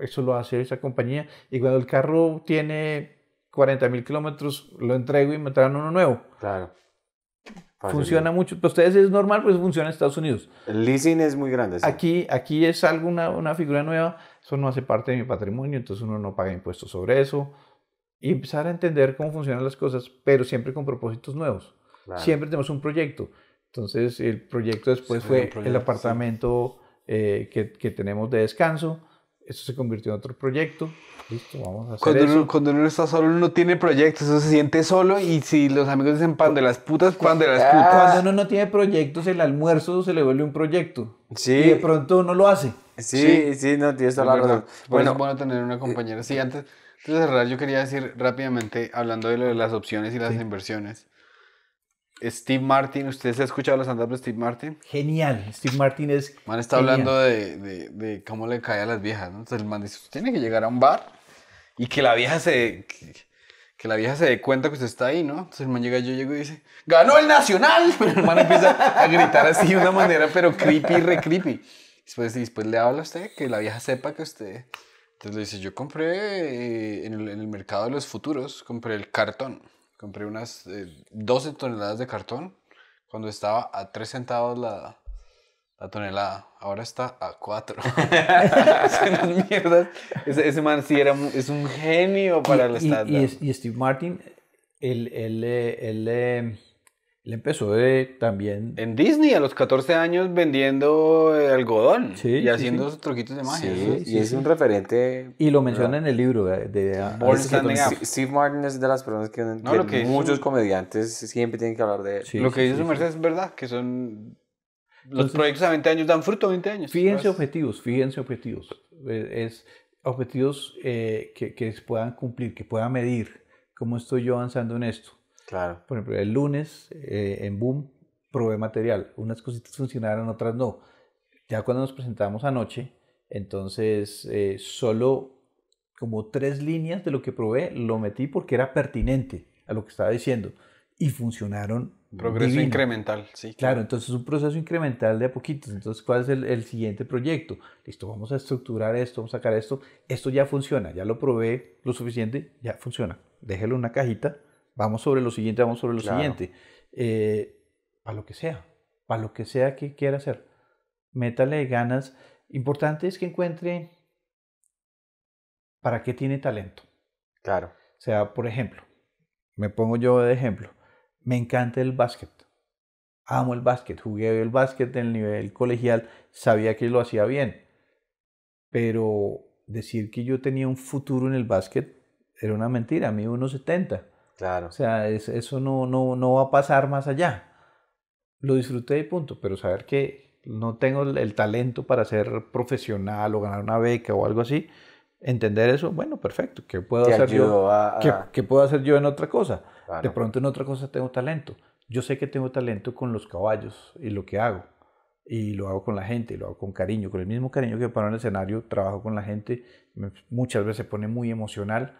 eso lo hace esa compañía. Y cuando el carro tiene 40 mil kilómetros, lo entrego y me traen uno nuevo. Claro. Funciona mucho. Para pues, ustedes es normal, pues funciona en Estados Unidos. El leasing es muy grande. Aquí, aquí es algo, una, figura nueva. Eso no hace parte de mi patrimonio, entonces uno no paga impuestos sobre eso. Y empezar a entender cómo funcionan las cosas, pero siempre con propósitos nuevos. Siempre tenemos un proyecto. Entonces el proyecto después fue el apartamento eh, que, tenemos de descanso. Eso se convirtió en otro proyecto. Listo, vamos a hacer cuando, Uno, cuando uno está solo, uno no tiene proyectos, uno se siente solo y si los amigos dicen pan de las putas, pan de las putas. Cuando uno no tiene proyectos, el almuerzo se le vuelve un proyecto. Sí. Y de pronto uno lo hace. Sí, sí, no, tienes toda la razón. Bueno, bueno tener una compañera. Eh, sí, antes, de cerrar, yo quería decir rápidamente, hablando de, las opciones y las inversiones Steve Martin, usted se ha escuchado los stand de Steve Martin? Genial, Steve Martin es. Man está hablando de, de, de, cómo le cae a las viejas, ¿no? Entonces el man dice: Usted tiene que llegar a un bar y que la vieja se. Que, la vieja se dé cuenta que usted está ahí, ¿no? Entonces el man llega, yo llego y dice: ¡Ganó el Nacional! Pero el man empieza a gritar así de una manera, pero creepy, re creepy. Después, después le habla a usted que la vieja sepa que usted. Entonces le dice: Yo compré eh, en el, en el mercado de los futuros, compré el cartón. Compré unas 12 eh, toneladas de cartón cuando estaba a 3 centavos la, tonelada. Ahora está a 4. ese, ese, man sí era, es un genio para el Y, Steve Martin, el él, él empezó de, también... En Disney a los 14 años vendiendo eh, algodón y haciendo troquitos truquitos de magia. Sí, y es un referente... Y lo menciona en el libro de... de ah, Steve, Martin es de las personas que, no, muchos comediantes siempre tienen que hablar de él. lo que dice su merced es verdad, que son... Los proyectos a 20 años dan fruto a 20 años. Fíjense pues. objetivos, fíjense objetivos. Eh, es objetivos eh, que, que puedan cumplir, que puedan medir cómo estoy yo avanzando en esto Claro. Por ejemplo, el lunes eh, en Boom probé material. Unas cositas funcionaron, otras no. Ya cuando nos presentamos anoche, entonces eh, solo como tres líneas de lo que probé lo metí porque era pertinente a lo que estaba diciendo y funcionaron. Progreso incremental, sí. Claro. entonces es un proceso incremental de a poquitos. Entonces, ¿cuál es el, el, siguiente proyecto? Listo, vamos a estructurar esto, vamos a sacar esto. Esto ya funciona, ya lo probé lo suficiente, ya funciona. Déjelo en una cajita vamos sobre lo siguiente, vamos sobre lo siguiente. Eh, para lo que sea, para lo que sea que quiera hacer. Métale ganas. Importante es que encuentre para qué tiene talento. Claro. O sea, por ejemplo, me pongo yo de ejemplo. Me encanta el básquet. Amo el básquet. Jugué el básquet en el nivel colegial. Sabía que lo hacía bien. Pero decir que yo tenía un futuro en el básquet era una mentira. A mí 1.70. Claro. O sea, eso no, va a pasar más allá. Lo disfruté y punto, pero saber que no tengo el talento para ser profesional o ganar una beca o algo así, entender eso, bueno, perfecto, ¿qué puedo, hacer, yo, puedo hacer yo en otra cosa? De pronto en otra cosa tengo talento. Yo sé que tengo talento con los caballos y lo que hago. Y lo hago con la gente, lo hago con cariño, con el mismo cariño que para en el escenario, trabajo con la gente, muchas veces se pone muy emocional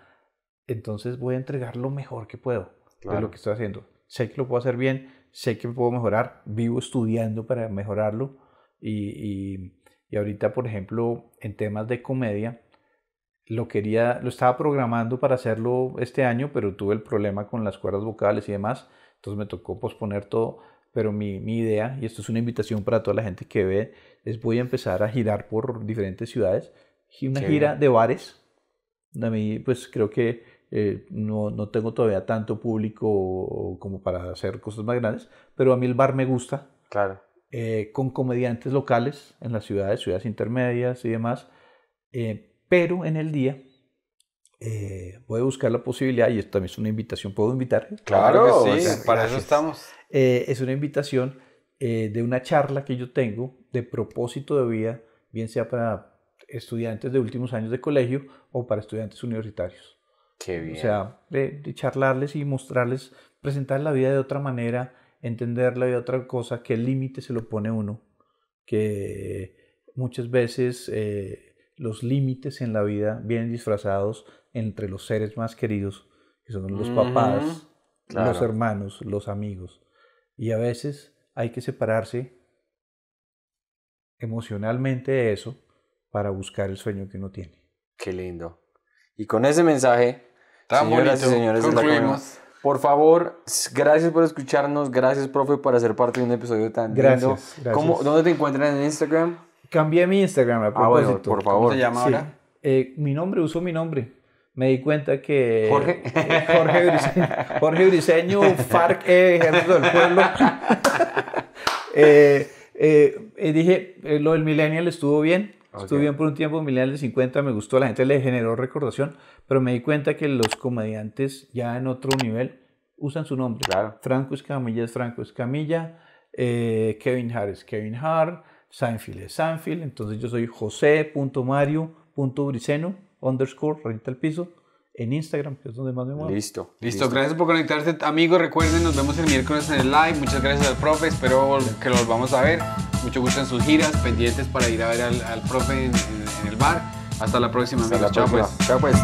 entonces voy a entregar lo mejor que puedo de lo que estoy haciendo. Sé que lo puedo hacer bien, sé que puedo mejorar, vivo estudiando para mejorarlo y, y, ahorita, por ejemplo, en temas de comedia, lo quería, lo estaba programando para hacerlo este año, pero tuve el problema con las cuerdas vocales y demás, entonces me tocó posponer todo, pero mi, idea, y esto es una invitación para toda la gente que ve, es voy a empezar a girar por diferentes ciudades, una gira de bares, a mí pues creo que eh, no, no, tengo todavía tanto público como para hacer cosas más grandes, pero a mí el bar me gusta. Claro. Eh, con comediantes locales en las ciudades, ciudades intermedias y demás. Eh, pero en el día voy a buscar la posibilidad, y esto también es una invitación, ¿puedo invitar? Claro, sí, para eso estamos. es una invitación de una charla que yo tengo de propósito de vida, bien sea para estudiantes de últimos años de colegio o para estudiantes universitarios. Qué bien. O sea, de, charlarles y mostrarles, presentar la vida de otra manera, entenderla de otra cosa, que el límite se lo pone uno, que muchas veces eh, los límites en la vida vienen disfrazados entre los seres más queridos, que son los papás, los hermanos, los amigos. Y a veces hay que separarse emocionalmente de eso para buscar el sueño que uno tiene. Qué lindo. Y con ese mensaje, Tan señoras bonito. y señores, concluimos. Por favor, gracias por escucharnos. Gracias, profe, por ser parte de un episodio tan grande. Gracias. ¿Dónde te encuentran en Instagram? Cambié mi Instagram a propósito. Ah, bueno, por favor. ¿Cómo te llama ahora? Eh, mi nombre, uso mi nombre. Me di cuenta que... ¿Jorge? Eh, Jorge, Briseño, FARC, eh, del Pueblo. dije, lo del Millennial estuvo bien. Estuve bien por un tiempo, Millennial de 50, me gustó, la gente le generó recordación, pero me di cuenta que los comediantes ya en otro nivel usan su nombre. Claro. Franco Escamilla es Franco Escamilla, eh, Kevin Hart es Kevin Hart, Seinfeld es Seinfeld, entonces yo soy josé.mario.briceno underscore, renta el piso, en Instagram, que es donde más me muevo. Listo, listo. Gracias por conectarse, amigos. Recuerden, nos vemos el miércoles en el live. Muchas gracias al profe. Espero que los vamos a ver. Mucho gusto en sus giras, pendientes para ir a ver al, profe en, el bar. Hasta la próxima, pues. Chao pues.